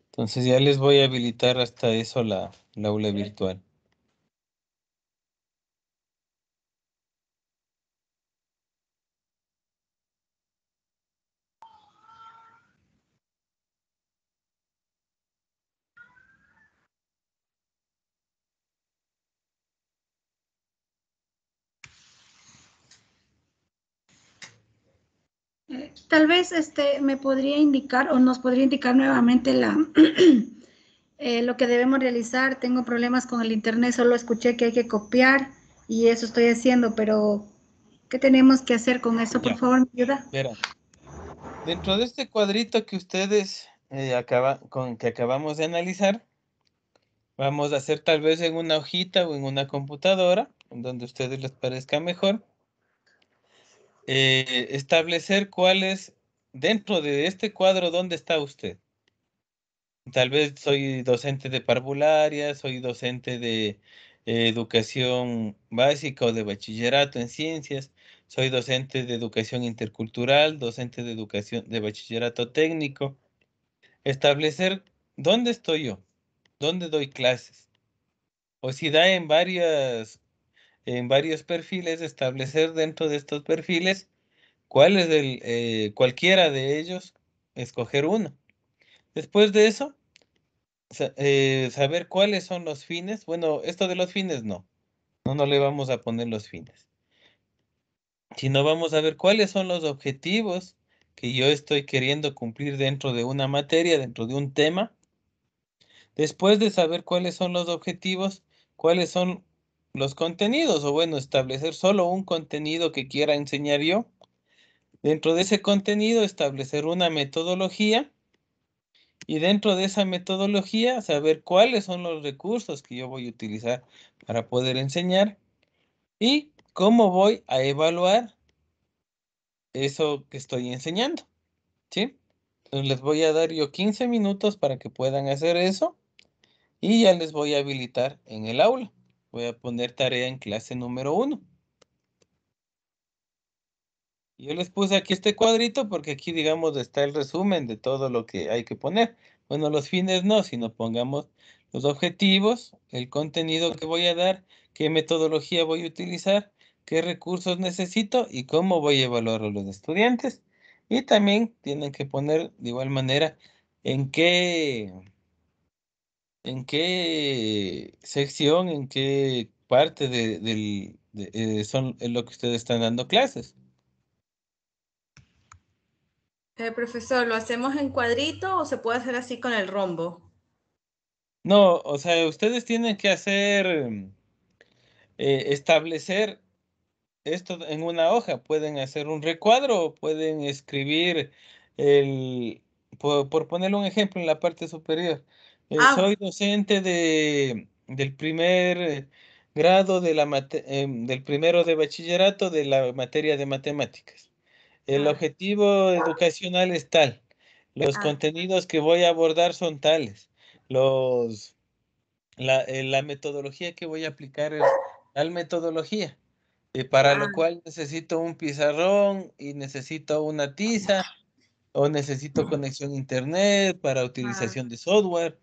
entonces ya les voy a habilitar hasta eso la, la aula virtual. tal vez este, me podría indicar o nos podría indicar nuevamente la, *clears throat* eh, lo que debemos realizar. Tengo problemas con el internet, solo escuché que hay que copiar y eso estoy haciendo, pero ¿qué tenemos que hacer con eso? Por favor, me ayuda. dentro de este cuadrito que ustedes eh, acaba, con, que acabamos de analizar, vamos a hacer tal vez en una hojita o en una computadora, donde a ustedes les parezca mejor eh, establecer cuál es, dentro de este cuadro, dónde está usted. Tal vez soy docente de parvularia, soy docente de eh, educación básica o de bachillerato en ciencias, soy docente de educación intercultural, docente de educación de bachillerato técnico. Establecer dónde estoy yo, dónde doy clases. O si da en varias en varios perfiles, establecer dentro de estos perfiles cuál es el, eh, cualquiera de ellos, escoger uno. Después de eso, eh, saber cuáles son los fines. Bueno, esto de los fines no. No, no le vamos a poner los fines. Sino vamos a ver cuáles son los objetivos que yo estoy queriendo cumplir dentro de una materia, dentro de un tema. Después de saber cuáles son los objetivos, cuáles son los contenidos o bueno, establecer solo un contenido que quiera enseñar yo. Dentro de ese contenido establecer una metodología y dentro de esa metodología saber cuáles son los recursos que yo voy a utilizar para poder enseñar y cómo voy a evaluar eso que estoy enseñando. ¿Sí? Entonces les voy a dar yo 15 minutos para que puedan hacer eso y ya les voy a habilitar en el aula. Voy a poner tarea en clase número uno. Yo les puse aquí este cuadrito porque aquí, digamos, está el resumen de todo lo que hay que poner. Bueno, los fines no, sino pongamos los objetivos, el contenido que voy a dar, qué metodología voy a utilizar, qué recursos necesito y cómo voy a evaluar a los estudiantes. Y también tienen que poner de igual manera en qué en qué sección, en qué parte de, del, eh, lo que ustedes están dando clases. Eh, profesor, ¿lo hacemos en cuadrito o se puede hacer así con el rombo? No, o sea, ustedes tienen que hacer, em, eh, establecer esto en una hoja. Pueden hacer un recuadro, pueden escribir el, por, por ponerle un ejemplo en la parte superior, eh, ah, soy docente de, del primer eh, grado de la eh, del primero de bachillerato de la materia de matemáticas. El ah. objetivo educacional es tal. Los ah. contenidos que voy a abordar son tales. Los, la, la metodología que voy a aplicar es tal metodología. para lo cual necesito un pizarrón y necesito una tiza o necesito conexión a internet para utilización de software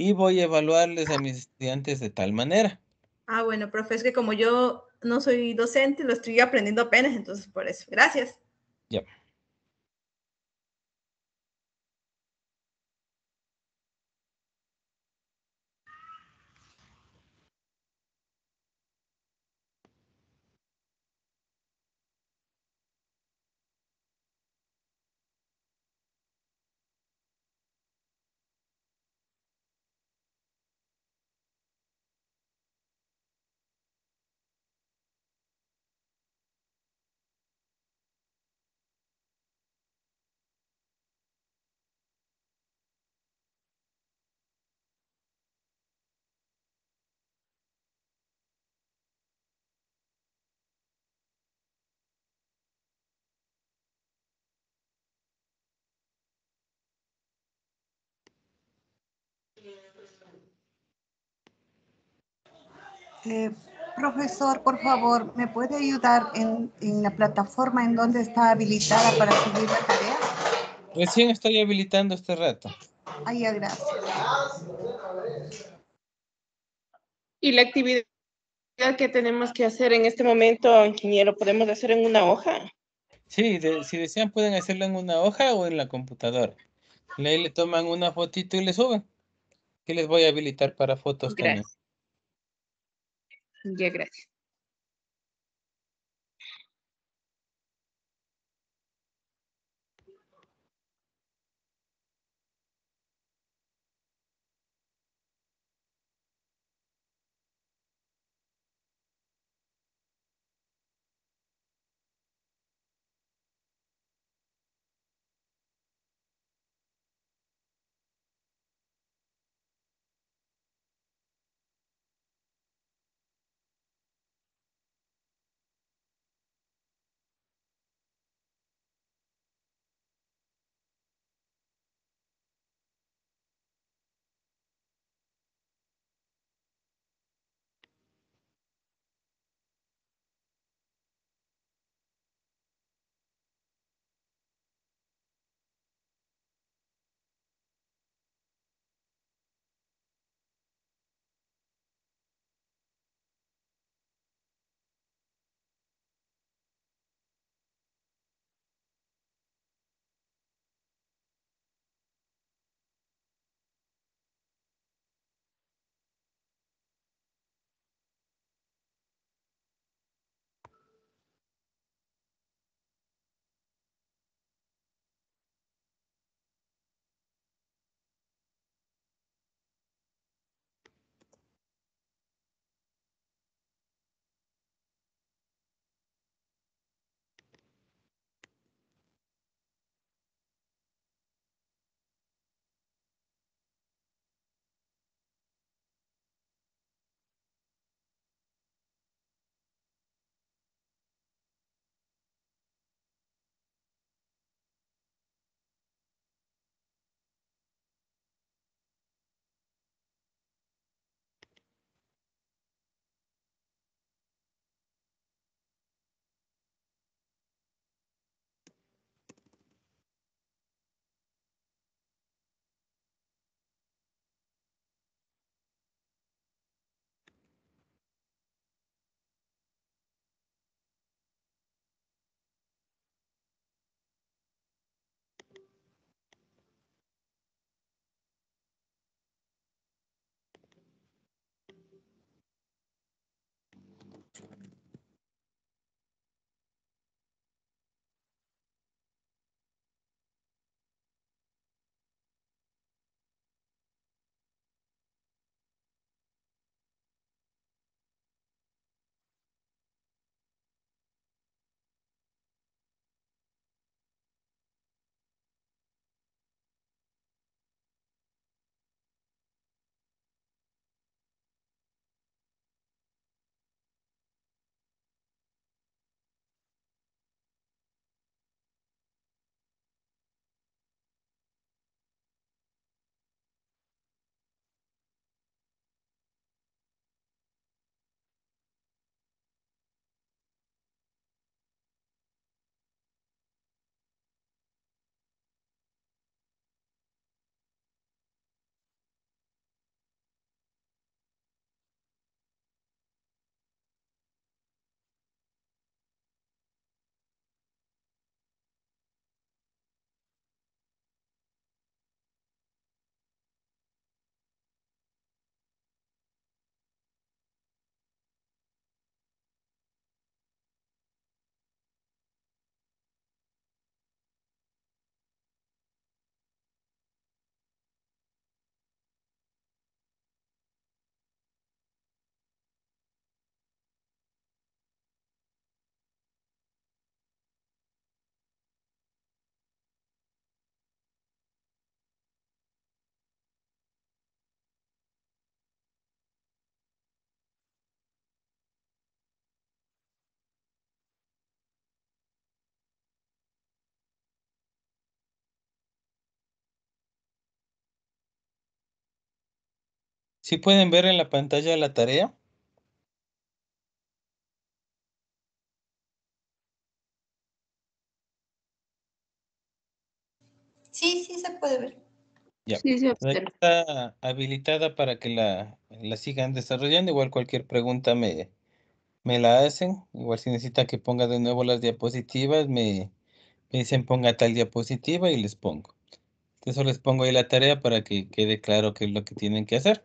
y voy a evaluarles a mis estudiantes de tal manera. Ah, bueno, profe, es que como yo no soy docente, lo estoy aprendiendo apenas, entonces por eso. Gracias. Ya. Eh, profesor, por favor, ¿me puede ayudar en, la plataforma en donde está habilitada para subir la tarea? Recién estoy habilitando este rato. Ahí, gracias. ¿Y la actividad que tenemos que hacer en este momento, ingeniero, podemos hacer en una hoja? Sí, si desean pueden hacerlo en una hoja o en la computadora. Ahí le toman una fotito y le suben les voy a habilitar para fotos también. Ya, gracias. ¿Sí pueden ver en la pantalla la tarea. Sí, sí se puede ver. Ya. Pues está habilitada para que la, sigan desarrollando. Igual cualquier pregunta me, me la hacen. Igual si necesitan que ponga de nuevo las diapositivas, me, me dicen ponga tal diapositiva y les pongo. Entonces les pongo ahí la tarea para que quede claro qué es lo que tienen que hacer.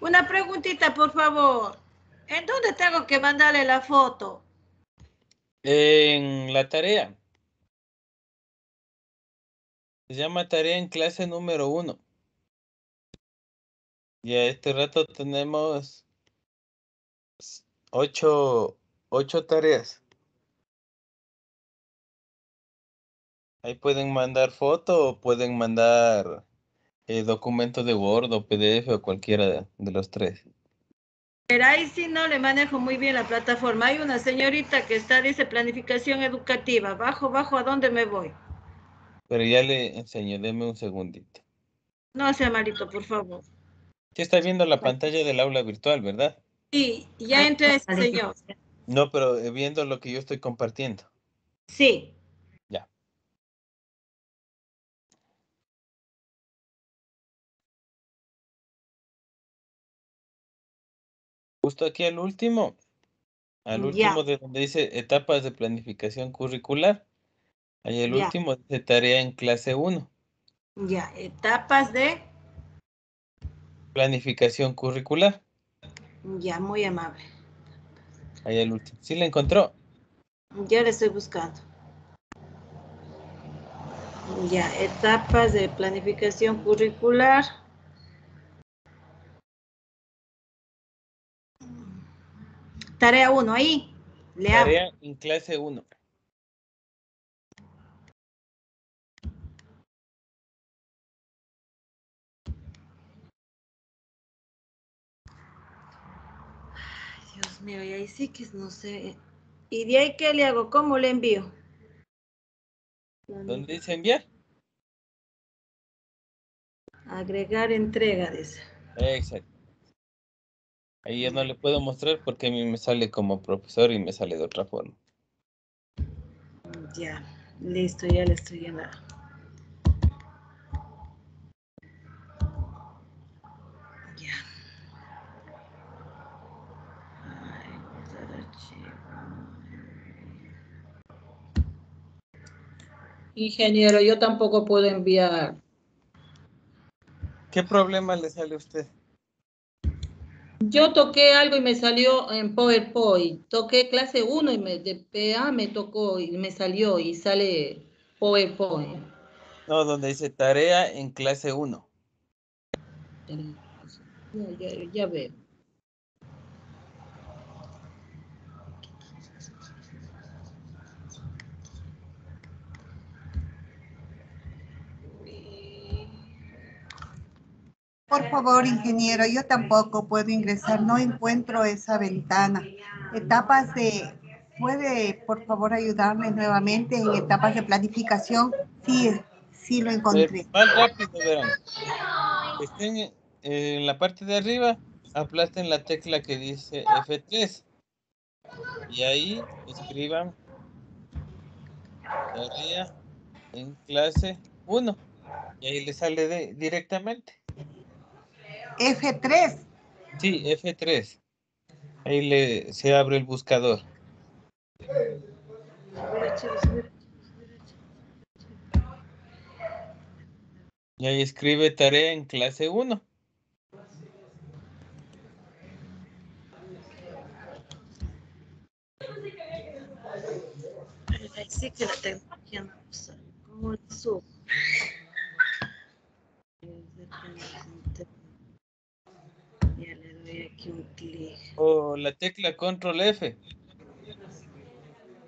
Una preguntita, por favor. ¿En dónde tengo que mandarle la foto? En la tarea. Se llama tarea en clase número uno. Y a este rato tenemos ocho, ocho tareas. Ahí pueden mandar foto o pueden mandar eh, documento documentos de Word o PDF o cualquiera de, los tres. Pero ahí sí no le manejo muy bien la plataforma. Hay una señorita que está, dice planificación educativa. Bajo, bajo, ¿a dónde me voy? Pero ya le enseño, deme un segundito. No sea malito, por favor. Sí está viendo la pantalla del aula virtual, ¿verdad? Sí, ya entré, señor. No, pero eh, viendo lo que yo estoy compartiendo. Sí. Justo aquí al último, al mm, último de donde dice etapas de planificación curricular. Ahí el último de tarea en clase 1. Ya, etapas de planificación curricular. Ya, muy amable. Ahí el último. ¿Sí la encontró? Ya le estoy buscando. Ya, etapas de planificación curricular. Tarea 1 ahí. Le Tarea en clase 1. Dios mío, y ahí sí que no sé. ¿Y de ahí qué le hago? ¿Cómo le envío? ¿Dónde dice enviar? Agregar entrega, dice. Exacto. Ahí ya no le puedo mostrar porque a mí me sale como profesor y me sale de otra forma. Ya, listo, ya le estoy llenando. Ya. Ingeniero, yo tampoco puedo enviar. ¿Qué problema le sale a usted? Yo toqué algo y me salió en PowerPoint. Toqué clase 1 y me, de PA me tocó y me salió y sale PowerPoint. No, donde dice tarea en clase 1. Ya, ya veo. Por favor, ingeniero, yo tampoco puedo ingresar, no encuentro esa ventana. Etapas de, ¿puede por favor ayudarme nuevamente en etapas de planificación? Sí, sí lo encontré. Más rápido, verán. Estén en la parte de arriba, aplasten la tecla que dice F3 y ahí escriban en clase 1 y ahí le sale de, directamente. F3. Sí, F3. Ahí le, se abre el buscador. Y ahí escribe tarea en clase 1. O la tecla control F.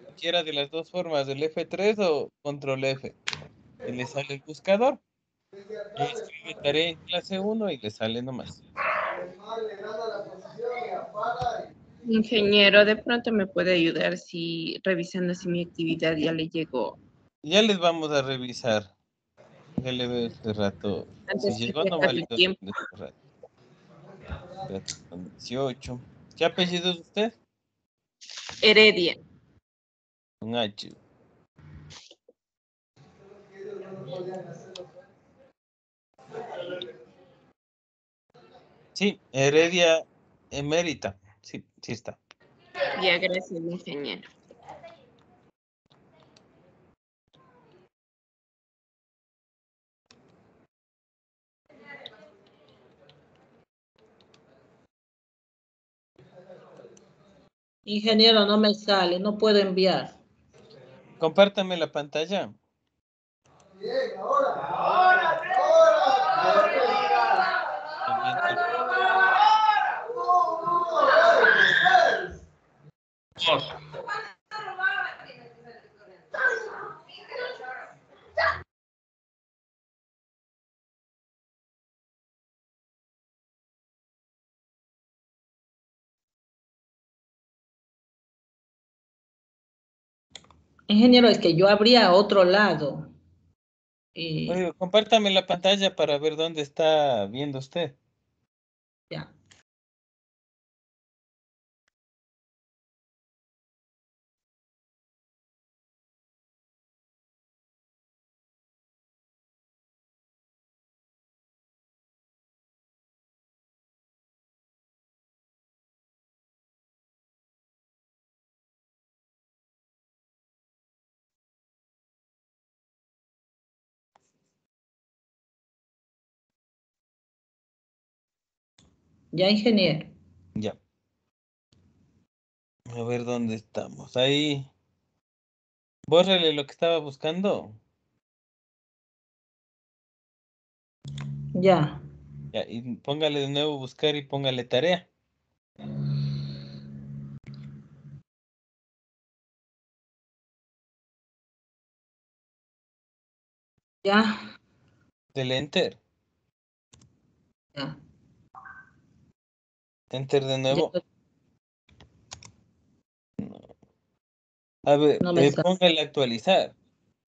Cualquiera de las dos formas, el F3 o control F. Y le sale el buscador. Escribe en clase 1 y le sale nomás. Ingeniero, de pronto me puede ayudar si revisando si mi actividad ya le llegó. Ya les vamos a revisar. Ya le veo este rato. si llegó, no vale. 18. ¿Qué apellido es usted? Heredia. Un H. Sí, Heredia emérita. Sí, sí está. Ya, gracias, ingeniero. Ingeniero, no me sale, no puedo enviar. Compárteme la pantalla. Ingeniero, es que yo abría otro lado. Eh, y... compártame la pantalla para ver dónde está viendo usted. Ya. Ya, ingeniero. Ya. A ver dónde estamos. Ahí. Bórrele lo que estaba buscando. Ya. Ya, y póngale de nuevo buscar y póngale tarea. Ya. Del enter. Ya. Enter de nuevo. A ver, eh, póngale actualizar.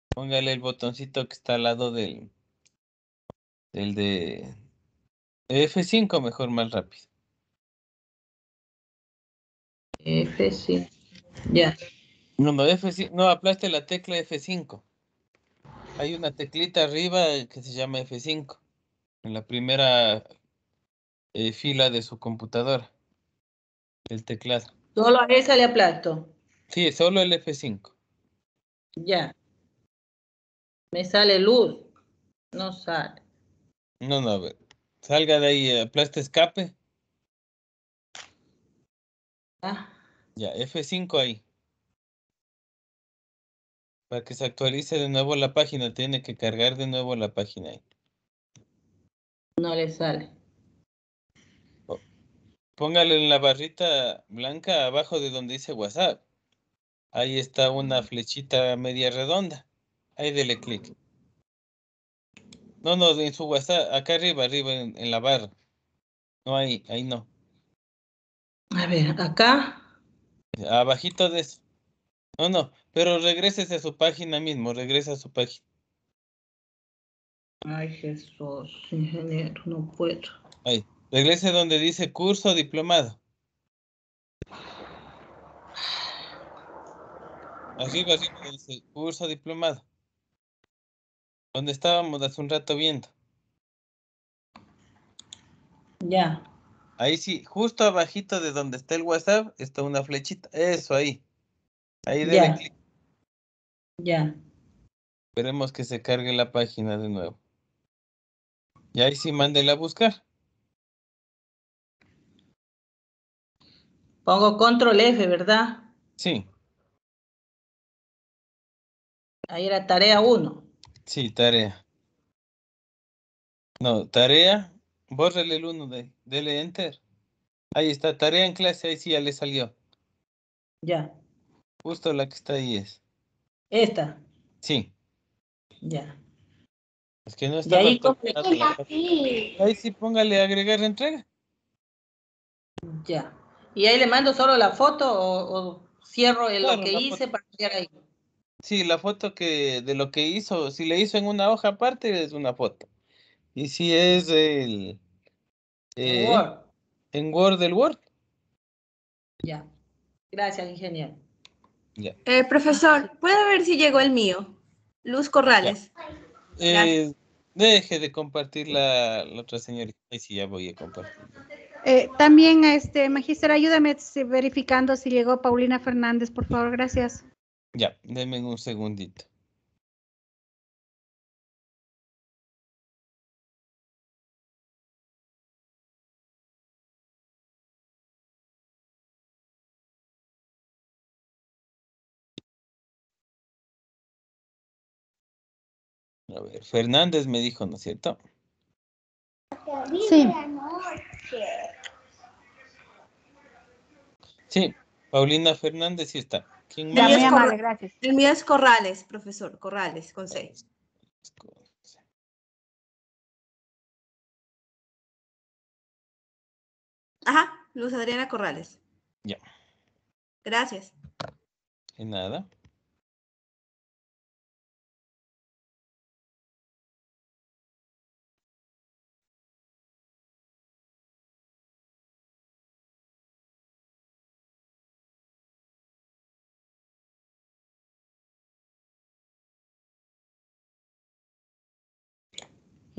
Póngale el botoncito que está al lado del, del de F5, mejor, más rápido. F5. Ya. No, no, F5. No, aplaste la tecla F5. Hay una teclita arriba que se llama F5. En la primera eh, fila de su computadora, el teclado. Solo a esa le aplasto. Sí, solo el F5. Ya. Me sale luz. No sale. No, no, Salga de ahí, aplasta escape. Ah. Ya, F5 ahí. Para que se actualice de nuevo la página, tiene que cargar de nuevo la página ahí. No le sale póngale en la barrita blanca abajo de donde dice WhatsApp. Ahí está una flechita media redonda. Ahí dele clic. No, no, en su WhatsApp, acá arriba, arriba, en, la barra. No, ahí, ahí no. A ver, acá. Abajito de eso. No, no, pero regreses a su página mismo, regresa a su página. Ay, Jesús, ingeniero, no puedo. Ahí. Regrese donde dice curso diplomado. Así va, así dice curso diplomado. Donde estábamos hace un rato viendo. Ya. Ahí sí, justo abajito de donde está el WhatsApp está una flechita. Eso ahí. Ahí debe Ya. Esperemos que se cargue la página de nuevo. Y ahí sí mándela a buscar. Pongo control F, ¿verdad? Sí. Ahí era tarea 1. Sí, tarea. No, tarea. Bórrele el 1 de Dele enter. Ahí está, tarea en clase. Ahí sí ya le salió. Ya. Justo la que está ahí es. ¿Esta? Sí. Ya. Es que no está. Ahí, ahí sí póngale agregar entrega. Ya. ¿Y ahí le mando solo la foto o, cierro lo que hice para quiera ahí? Sí, la foto que de lo que hizo, si le hizo en una hoja aparte, es una foto. Y si es el... Eh, en Word del Word. Ya. Gracias, ingeniero. Eh, profesor, ¿puede ver si llegó el mío? Luz Corrales. Eh, deje de compartir la, otra señorita. Y si ya voy a compartir. Eh, también, este, magíster, ayúdame este, verificando si llegó Paulina Fernández, por favor, gracias. Ya, denme un segundito. A ver, Fernández me dijo, ¿no es cierto? Sí. Sí, Paulina Fernández sí está. ¿Quién El, mío es Corrales, profesor, Corrales, con C. Ajá, Luz Adriana Corrales. Ya. Gracias. De nada.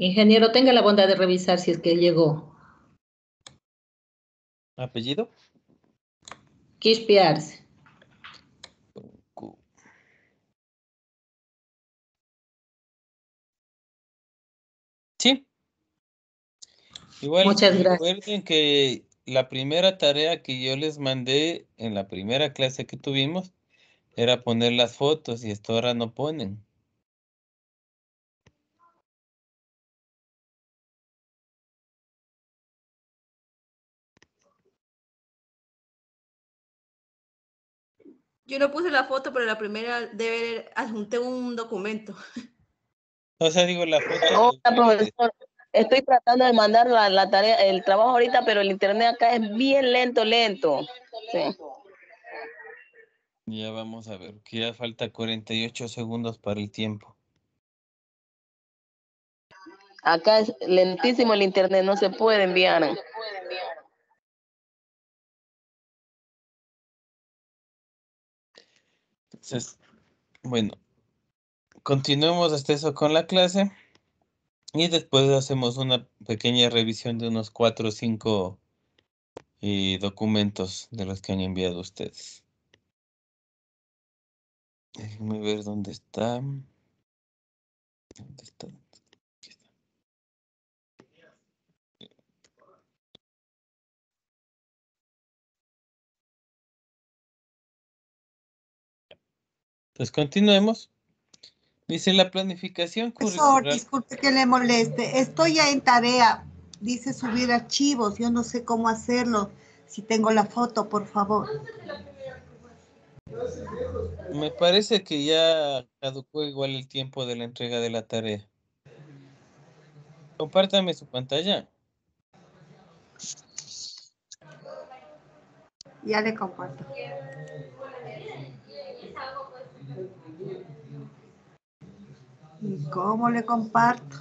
Ingeniero, tenga la bondad de revisar si es que llegó. ¿Apellido? Quispiars. Sí. Igual Muchas gracias. recuerden que la primera tarea que yo les mandé en la primera clase que tuvimos era poner las fotos y esto ahora no ponen. Yo no puse la foto, pero la primera debe adjunté un documento. O sea, digo, la foto. Hola, profesor. Estoy tratando de mandar la, tarea, el trabajo ahorita, pero el internet acá es bien lento, lento. Ya vamos a ver, que ya falta 48 segundos para el tiempo. Acá es lentísimo el internet, no se puede enviar. No se puede enviar. Entonces, bueno, continuemos hasta eso con la clase y después hacemos una pequeña revisión de unos cuatro o cinco eh, documentos de los que han enviado ustedes. Déjenme ver dónde ¿Dónde está? Pues continuemos. Dice la planificación disculpe que le moleste. Estoy ya en tarea. Dice subir archivos. Yo no sé cómo hacerlo. Si tengo la foto, por favor. Me parece que ya caducó igual el tiempo de la entrega de la tarea. Compártame su pantalla. Ya le comparto. ¿Y cómo le comparto?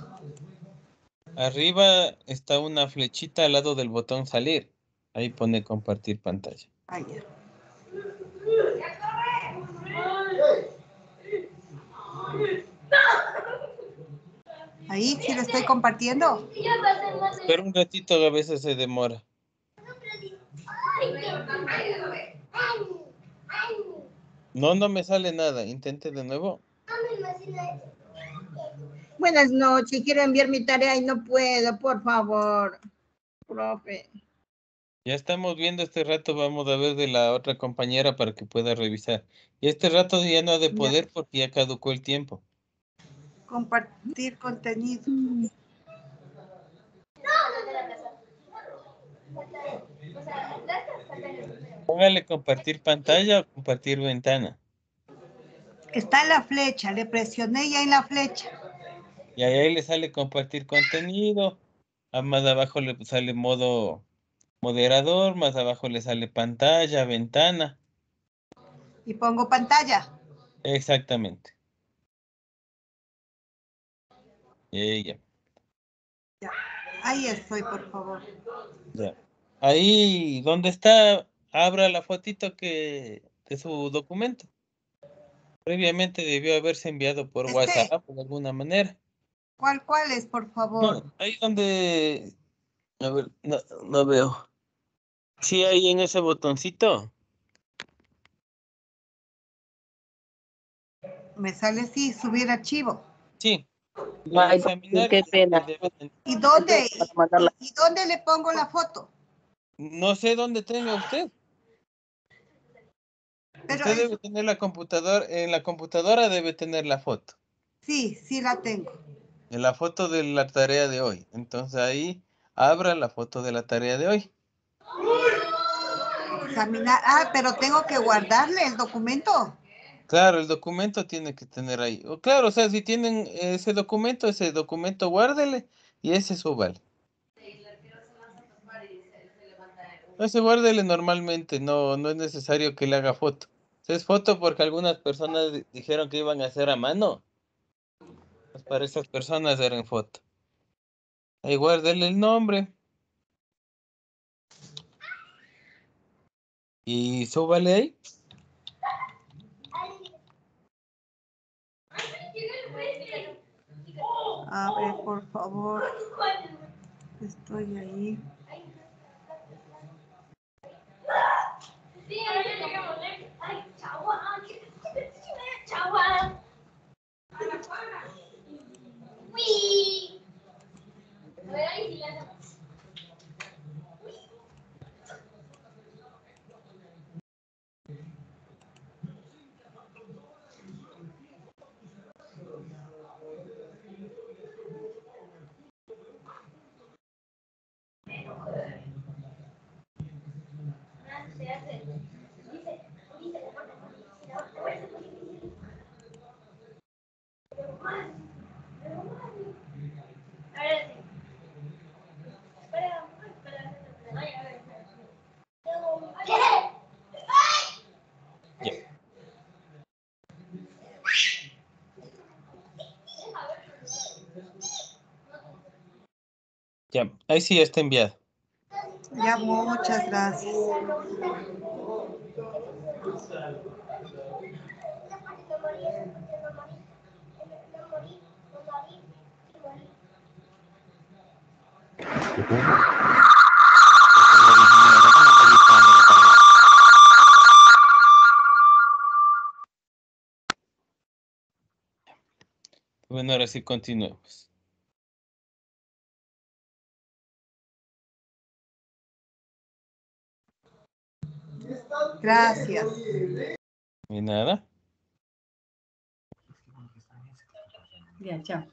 Arriba está una flechita al lado del botón salir. Ahí pone compartir pantalla. Ahí. Ahí sí estoy compartiendo. Pero un ratito a veces se demora. No, no me sale nada. Intente de nuevo. Buenas noches, quiero enviar mi tarea y no puedo, por favor, profe. Ya estamos viendo este rato, vamos a ver de la otra compañera para que pueda revisar. Y este rato ya no ha de poder porque ya caducó el tiempo. Compartir contenido. No, Póngale compartir pantalla o compartir ventana. Está en la flecha, le presioné ya en la flecha. Y ahí le sale compartir contenido. Más abajo le sale modo moderador, más abajo le sale pantalla, ventana. Y pongo pantalla. Exactamente. Ya. Ahí estoy, por favor. Ahí, ¿dónde está? Abra la fotito que de su documento. Previamente debió haberse enviado por WhatsApp de alguna manera. ¿Cuál, cuál es, por favor? ahí donde... A ver, no, veo. Sí, ahí en ese botoncito. Me sale sí subir archivo. Sí. qué pena. ¿Y dónde, ¿Y dónde le pongo la foto? No sé dónde tenga usted. Usted debe tener la computadora, en eh, la computadora debe tener la foto. Sí, sí la tengo. En la foto de la tarea de hoy. Entonces ahí abra la foto de la tarea de hoy. Examinar. Ah, pero tengo que guardarle el documento. Claro, el documento tiene que tener ahí. O, claro, o sea, si tienen ese documento, ese documento guárdele y ese súbale. Ese guárdele normalmente, no, no es necesario que le haga foto. Es foto porque algunas personas dijeron que iban a hacer a mano. Pues para esas personas eran foto. Ahí guárdenle el nombre. Y súbale ahí. A por favor. Estoy ahí. Bye. Ya, ahí sí está enviado. Ya, muchas gracias. Bueno, ahora sí continuemos. Gracias. y nada. Ya, chao.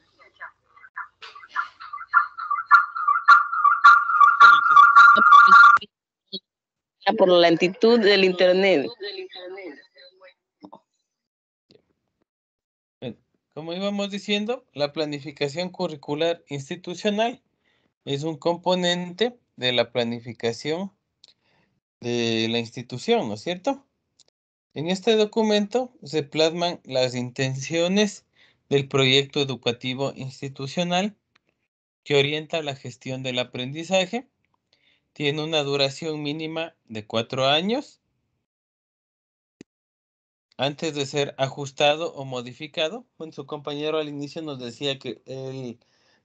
por la lentitud del internet. Como íbamos diciendo, la planificación curricular institucional es un componente de la planificación de la institución, ¿no es cierto? En este documento se plasman las intenciones del proyecto educativo institucional que orienta la gestión del aprendizaje. Tiene una duración mínima de cuatro años antes de ser ajustado o modificado. su compañero al inicio nos decía que él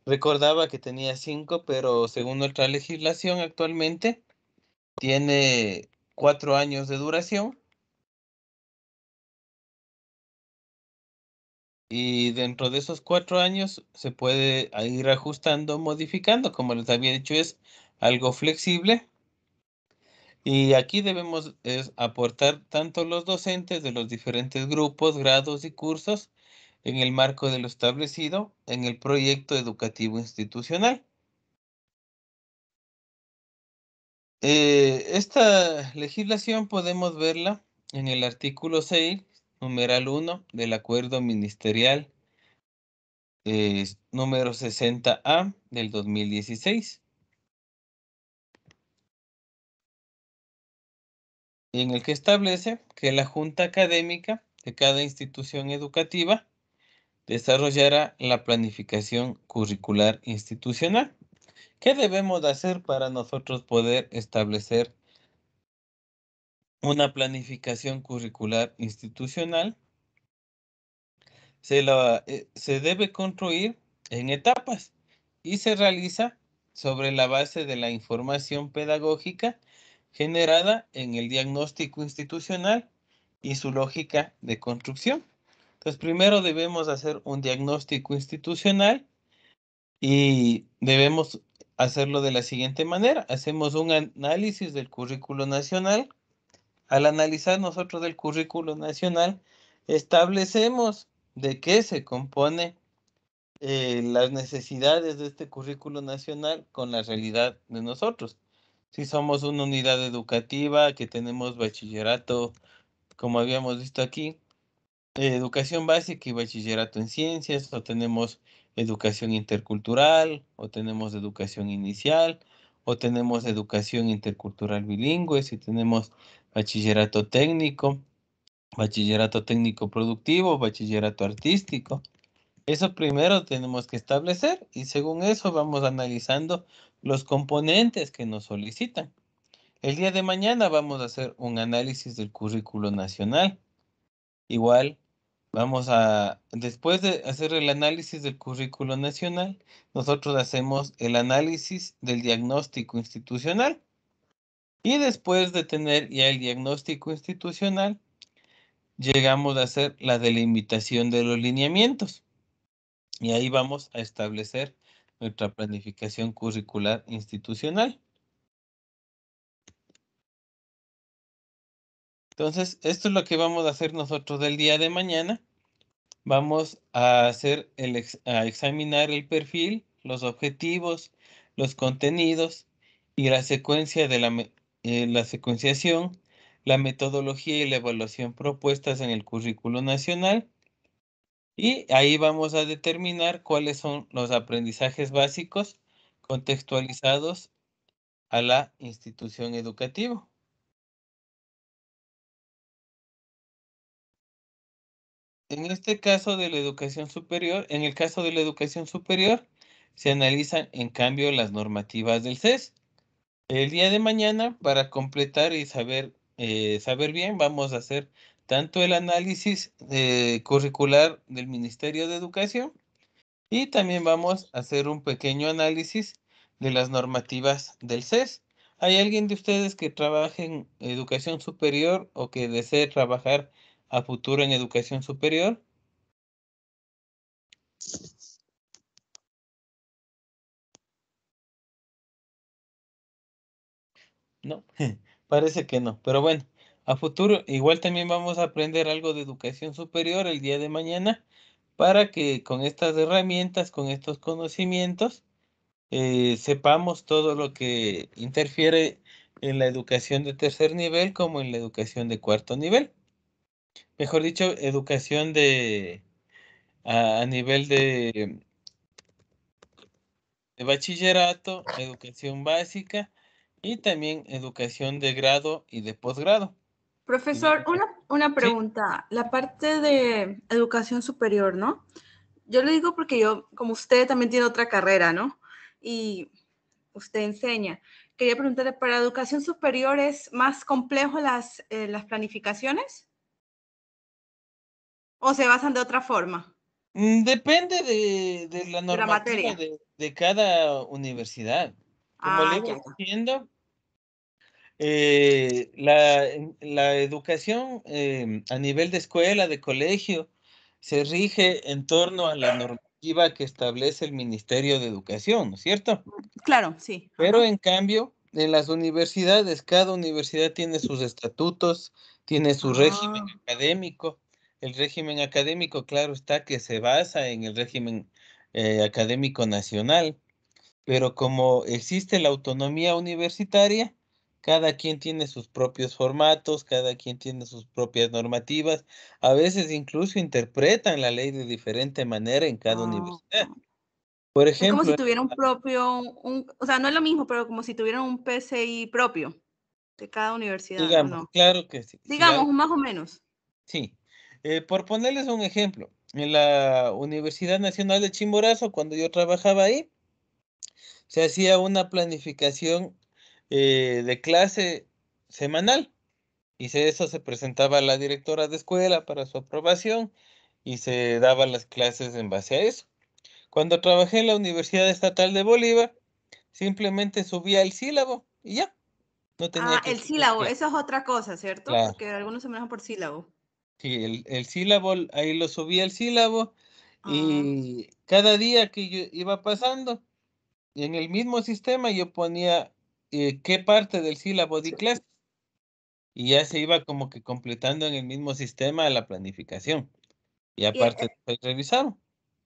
recordaba que tenía cinco, pero según nuestra legislación actualmente tiene cuatro años de duración. Y dentro de esos cuatro años se puede ah, ir ajustando, modificando. Como les había dicho, es algo flexible. Y aquí debemos aportar tanto los docentes de los diferentes grupos, grados y cursos en el marco de lo establecido en el proyecto educativo institucional. Eh, esta legislación podemos verla en el artículo 6, numeral 1 del acuerdo ministerial eh, número 60A del 2016. en el que establece que la Junta Académica de cada institución educativa desarrollará la planificación curricular institucional. ¿Qué debemos de hacer para nosotros poder establecer una planificación curricular institucional? Se, eh, se debe construir en etapas y se realiza sobre la base de la información pedagógica generada en el diagnóstico institucional y su lógica de construcción. Entonces, primero debemos hacer un diagnóstico institucional y debemos hacerlo de la siguiente manera. Hacemos un análisis del currículo nacional. Al analizar nosotros del currículo nacional, establecemos de qué se compone eh, las necesidades de este currículo nacional con la realidad de nosotros. Si somos una unidad educativa que tenemos bachillerato, como habíamos visto aquí, educación básica y bachillerato en ciencias, o tenemos educación intercultural, o tenemos educación inicial, o tenemos educación intercultural bilingüe, si tenemos bachillerato técnico, bachillerato técnico productivo, bachillerato artístico. Eso primero tenemos que establecer y según eso vamos analizando los componentes que nos solicitan. El día de mañana vamos a hacer un análisis del currículo nacional. Igual Vamos a, después de hacer el análisis del currículo nacional, nosotros hacemos el análisis del diagnóstico institucional. Y después de tener ya el diagnóstico institucional, llegamos a hacer la delimitación de los lineamientos. Y ahí vamos a establecer nuestra planificación curricular institucional. Entonces, esto es lo que vamos a hacer nosotros del día de mañana. Vamos a hacer el a examinar el perfil, los objetivos, los contenidos y la secuencia de la, eh, la secuenciación, la metodología y la evaluación propuestas en el currículo nacional. Y ahí vamos a determinar cuáles son los aprendizajes básicos contextualizados a la institución educativa. En este caso de la educación superior, en el caso de la educación superior, se analizan en cambio las normativas del CES. El día de mañana, para completar y saber, eh, saber bien, vamos a hacer tanto el análisis eh, curricular del Ministerio de Educación y también vamos a hacer un pequeño análisis de las normativas del CES. ¿Hay alguien de ustedes que trabaje en educación superior o que desee trabajar a futuro en educación superior. No, *laughs* parece que no, pero bueno, a futuro igual también vamos a aprender algo de educación superior el día de mañana para que con estas herramientas, con estos conocimientos, eh, sepamos todo lo que interfiere en la educación de tercer nivel como en la educación de cuarto nivel mejor dicho, educación de a, nivel de, bachillerato, educación básica y también educación de grado y de posgrado. Profesor, una, pregunta. La parte de educación superior, ¿no? Yo le digo porque yo, como usted, también tiene otra carrera, ¿no? Y usted enseña. Quería preguntarle, ¿para educación superior es más complejo las eh, planificaciones? o se basan de otra forma? Mm, depende de, la normativa de, cada universidad. Como ah, le estoy diciendo, eh, la, educación em, a nivel de escuela, de colegio, se rige en torno a la normativa que establece el Ministerio de Educación, ¿no es cierto? Mm, claro, sí. Pero en cambio, en las universidades, cada universidad tiene sus estatutos, tiene su régimen ah. académico, el régimen académico, claro está, que se basa en el régimen eh, académico nacional, pero como existe la autonomía universitaria, cada quien tiene sus propios formatos, cada quien tiene sus propias normativas, a veces incluso interpretan la ley de diferente manera en cada ah, universidad. Por ejemplo, como si tuviera un ah propio, un, o sea, no es lo mismo, pero como si tuvieran un PCI propio de cada universidad. claro que sí. Digamos, más o menos. Sí, eh, por ponerles un ejemplo, en la Universidad Nacional de Chimborazo, cuando yo trabajaba ahí, se hacía una planificación eh, de clase semanal y eso se presentaba a la directora de escuela para su aprobación y se daban las clases en base a eso. Cuando trabajé en la Universidad Estatal de Bolívar, simplemente subía el sílabo y ya. No tenía ah, el sílabo, eso es otra cosa, ¿cierto? Porque algunos se manejan por sílabo el, el sílabo, ahí lo subía el sílabo ah. y cada día que yo iba pasando, en el mismo sistema yo ponía eh, qué parte del sílabo di clase y ya se iba como que completando en el mismo sistema la planificación. Y e, aparte, y, e eh,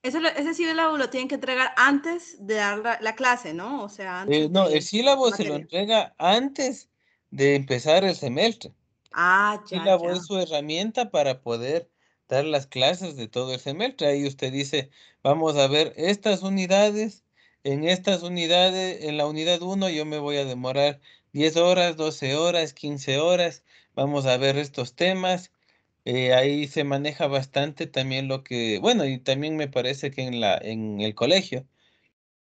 ese sílabo lo tienen que entregar antes de dar la, clase, ¿no? O sea, eh, no, el sílabo se lo entrega antes de empezar el semestre. Ah, Y su herramienta para poder dar las clases de todo el semestre. Ahí usted dice, vamos a ver estas unidades, en estas unidades, en la unidad 1 yo me voy a demorar 10 horas, 12 horas, 15 horas, vamos a ver estos temas. Eh, ahí se maneja bastante también lo que, bueno, y también me parece que en, la, en el colegio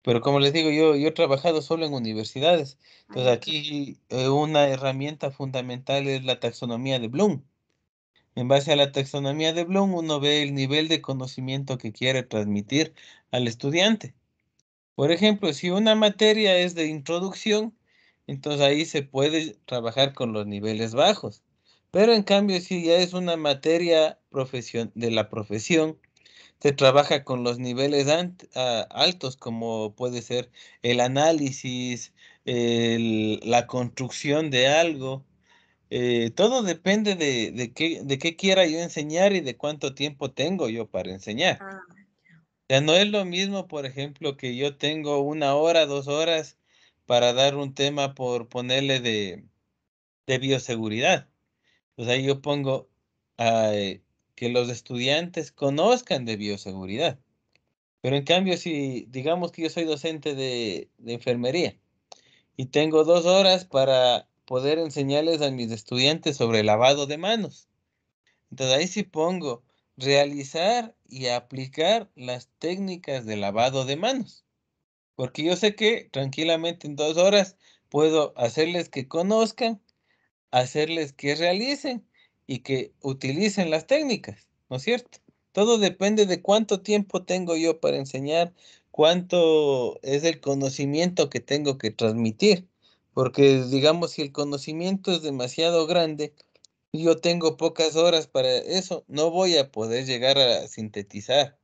pero como les digo, yo, yo he trabajado solo en universidades. Entonces ah. aquí eh, una herramienta fundamental es la taxonomía de Bloom. En base a la taxonomía de Bloom, uno ve el nivel de conocimiento que quiere transmitir al estudiante. Por ejemplo, si una materia es de introducción, entonces ahí se puede trabajar con los niveles bajos. Pero en cambio, si ya es una materia de la profesión, se trabaja con los niveles ah, altos, como puede ser el análisis, la construcción de algo. Eh, todo depende de, de, qué, quiera yo enseñar y de cuánto tiempo tengo yo para enseñar. Ya ah. no es lo mismo, por ejemplo, que yo tengo una hora, dos horas para dar un tema por ponerle de, bioseguridad. O sea, yo pongo, que los estudiantes conozcan de bioseguridad. Pero en cambio, si digamos que yo soy docente de, enfermería y tengo dos horas para poder enseñarles a mis estudiantes sobre el lavado de manos. Entonces ahí sí pongo realizar y aplicar las técnicas de lavado de manos. Porque yo sé que tranquilamente en dos horas puedo hacerles que conozcan, hacerles que realicen y que utilicen las técnicas, ¿no es cierto? Todo depende de cuánto tiempo tengo yo para enseñar, cuánto es el conocimiento que tengo que transmitir, porque digamos si el conocimiento es demasiado grande, y yo tengo pocas horas para eso, no voy a poder llegar a sintetizar,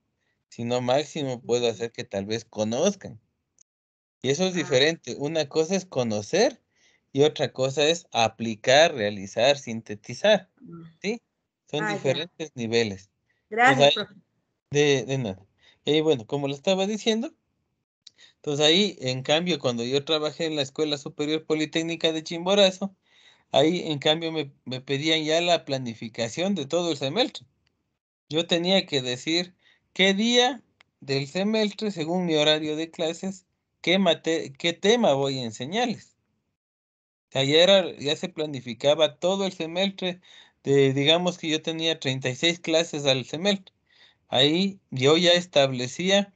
sino máximo puedo hacer que tal vez conozcan. Y eso es diferente. Una cosa es conocer y otra cosa es aplicar, realizar, sintetizar. Mm. ¿Sí? Son ah, diferentes niveles. Gracias. de, nada. Y bueno, como lo estaba diciendo, entonces pues ahí, en cambio, cuando yo trabajé en la Escuela Superior Politécnica de Chimborazo, ahí, en cambio, me, pedían ya la planificación de todo el semestre. Yo tenía que decir qué día del semestre, según mi horario de clases, qué, qué tema voy a enseñarles. Ayer ya se planificaba todo el semestre, de, digamos que yo tenía 36 clases al semestre. Ahí yo ya establecía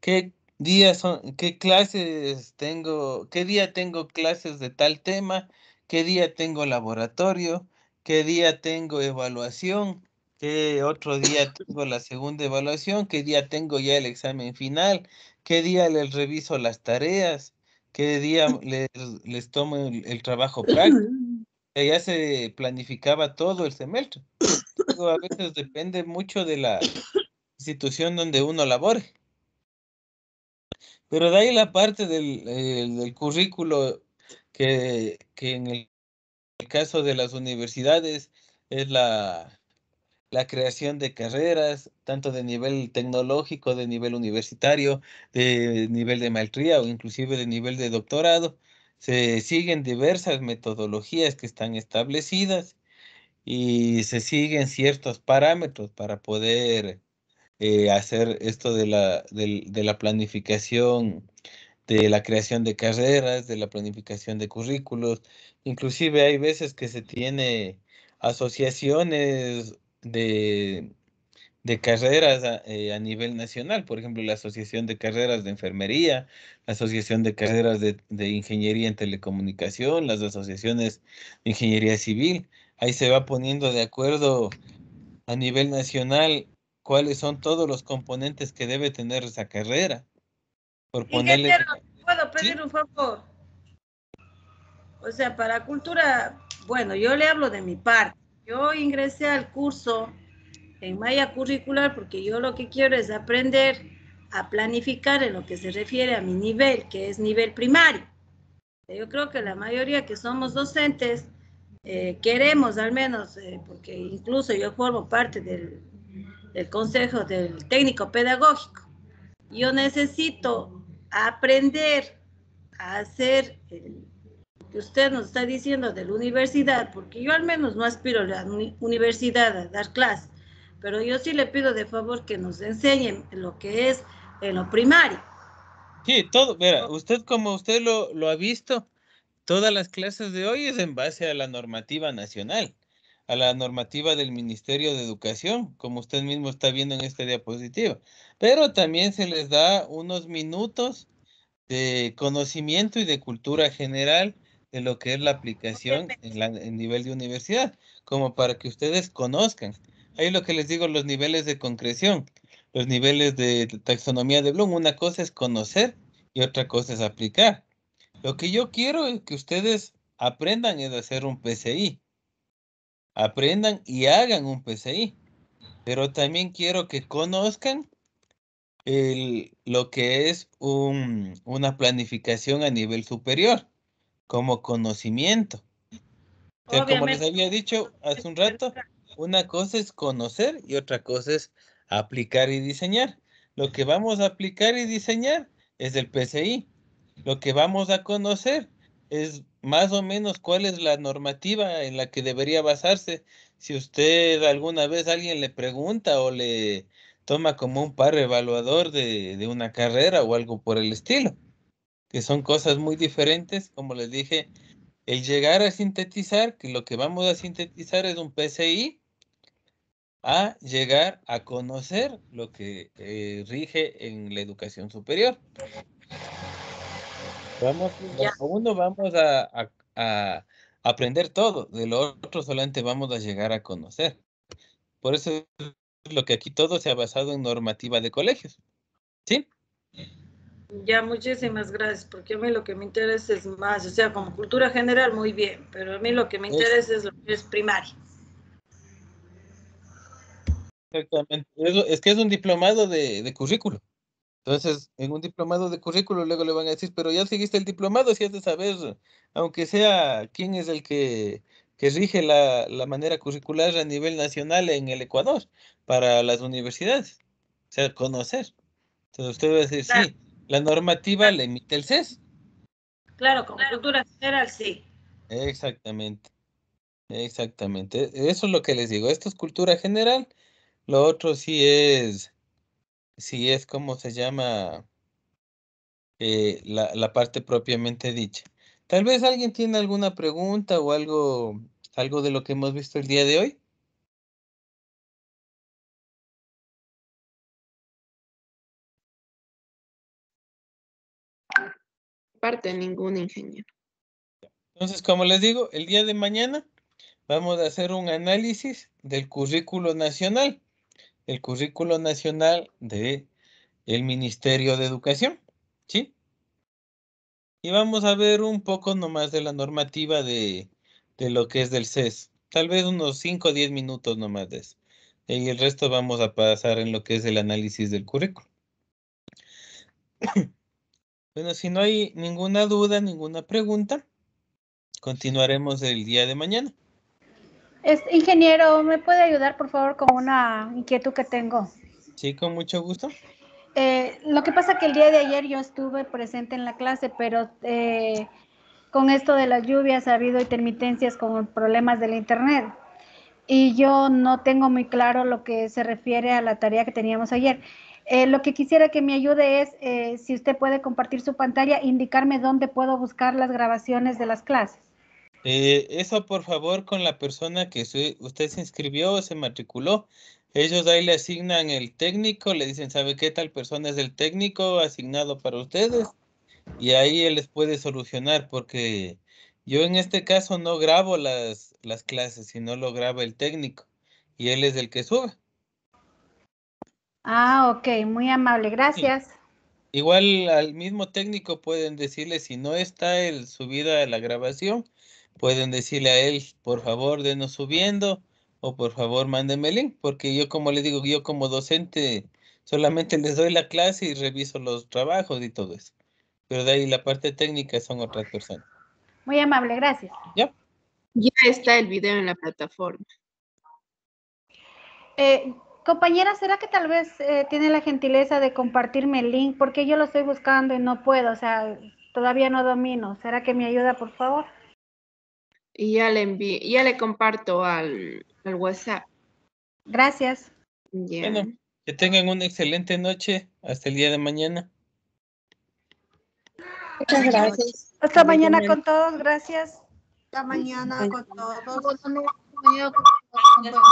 qué días son, qué clases tengo, qué día tengo clases de tal tema, qué día tengo laboratorio, qué día tengo evaluación, qué otro día *coughs* tengo la segunda evaluación, qué día tengo ya el examen final, qué día les reviso las tareas, qué día *laughs* les, les tomo el, trabajo práctico. Ya se planificaba todo el semestre. a veces depende mucho de la institución donde uno labore. Pero de ahí la parte del, currículo que, que en el caso de las universidades es la, la creación de carreras, tanto de nivel tecnológico, de nivel universitario, de nivel de maestría o inclusive de nivel de doctorado. Se siguen diversas metodologías que están establecidas y se siguen ciertos parámetros para poder eh, hacer esto de la, de la planificación de la creación de carreras, de la planificación de currículos. Inclusive hay veces que se tiene asociaciones de, carreras eh, a, nivel nacional, por ejemplo, la Asociación de Carreras de Enfermería, la Asociación de Carreras de, Ingeniería en Telecomunicación, las asociaciones de Ingeniería Civil. Ahí se va poniendo de acuerdo a nivel nacional cuáles son todos los componentes que debe tener esa carrera. ¿puedo pedir un favor? O sea, para cultura, bueno, yo le hablo de mi parte yo ingresé al curso en malla curricular porque yo lo que quiero es aprender a planificar en lo que se refiere a mi nivel, que es nivel primario. Yo creo que la mayoría que somos docentes eh, queremos al menos, eh, porque incluso yo formo parte del, del consejo del técnico pedagógico, yo necesito aprender a hacer el que usted nos está diciendo de la universidad, porque yo al menos no aspiro a la universidad a dar clases, pero yo sí le pido de favor que nos enseñen lo que es en lo primario. Sí, todo, mira, usted como usted lo, lo ha visto, todas las clases de hoy es en base a la normativa nacional, a la normativa del Ministerio de Educación, como usted mismo está viendo en esta diapositiva. Pero también se les da unos minutos de conocimiento y de cultura general de lo que es la aplicación en, el nivel de universidad, como para que ustedes conozcan. Ahí lo que les digo, los niveles de concreción, los niveles de taxonomía de Bloom. Una cosa es conocer y otra cosa es aplicar. Lo que yo quiero es que ustedes aprendan es hacer un PCI. Aprendan y hagan un PCI. Pero también quiero que conozcan el, lo que es una planificación a nivel superior como conocimiento. como les había dicho hace un rato, una cosa es conocer y otra cosa es aplicar y diseñar. Lo que vamos a aplicar y diseñar es el PCI. Lo que vamos a conocer es más o menos cuál es la normativa en la que debería basarse. Si usted alguna vez alguien le pregunta o le toma como un par evaluador de, de una carrera o algo por el estilo que son cosas muy diferentes. Como les dije, el llegar a sintetizar, que lo que vamos a sintetizar es un PCI, a llegar a conocer lo que eh, rige en la educación superior. Vamos, uno vamos a, aprender todo, de lo otro solamente vamos a llegar a conocer. Por eso es lo que aquí todo se ha basado en normativa de colegios. ¿Sí? Ya, muchísimas gracias, porque a mí lo que me interesa es más, o sea, como cultura general, muy bien, pero a mí lo que me interesa es lo que es primaria. Exactamente, es, que es un diplomado de, de, currículo. Entonces, en un diplomado de currículo luego le van a decir, pero ya seguiste el diplomado, si es de saber, aunque sea quién es el que, rige la, manera curricular a nivel nacional en el Ecuador para las universidades. O sea, conocer. Entonces usted va a decir, sí la normativa la emite el CES. Claro, como cultura general, sí. Exactamente. Exactamente. Eso es lo que les digo. Esto es cultura general. Lo otro sí es, sí es como se llama eh, la, la, parte propiamente dicha. Tal vez alguien tiene alguna pregunta o algo, algo de lo que hemos visto el día de hoy. parte ningún ingeniero. Entonces, como les digo, el día de mañana vamos a hacer un análisis del currículo nacional, el currículo nacional de Ministerio de Educación, ¿sí? Y vamos a ver un poco nomás de la normativa de, de lo que es del CES. Tal vez unos 5 o 10 minutos nomás de eso. Y el resto vamos a pasar en lo que es el análisis del currículo. Bueno, si no hay ninguna duda, ninguna pregunta, continuaremos el día de mañana. ingeniero, ¿me puede ayudar por favor con una inquietud que tengo? Sí, con mucho gusto. Eh, lo que pasa que el día de ayer yo estuve presente en la clase, pero eh, con esto de las lluvias ha habido intermitencias con problemas del internet y yo no tengo muy claro lo que se refiere a la tarea que teníamos ayer. Eh, lo que quisiera que me ayude es, eh, si usted puede compartir su pantalla, indicarme dónde puedo buscar las grabaciones de las clases. Eh, eso, por favor, con la persona que usted se inscribió o se matriculó. Ellos ahí le asignan el técnico, le dicen, ¿sabe qué tal persona es el técnico asignado para ustedes? Y ahí él les puede solucionar porque yo en este caso no grabo las, las clases, sino lo graba el técnico y él es el que sube. Ah, ok, muy amable, gracias. Igual al mismo técnico pueden decirle si no está el subida a la grabación, pueden decirle a él, por favor, denos subiendo o por favor, mándenme el link, porque yo como le digo, yo como docente solamente les doy la clase y reviso los trabajos y todo eso. Pero de ahí la parte técnica son otras personas. Muy amable, gracias. Ya. Ya está el video en la plataforma. Eh, Compañera, ¿será que tal vez eh, tiene la gentileza de compartirme el link? Porque yo lo estoy buscando y no puedo, o sea, todavía no domino. ¿Será que me ayuda, por favor? Y ya le envío, ya le comparto al, WhatsApp. Gracias. Bueno, que tengan una excelente noche. Hasta el día de mañana. Muchas gracias. Hasta mañana con todos, gracias. Hasta mañana Hasta mañana con todos.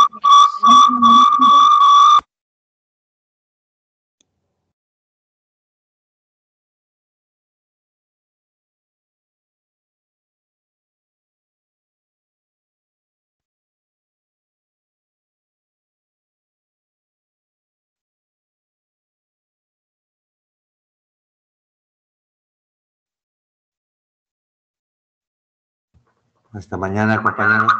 Hasta mañana, compañeros.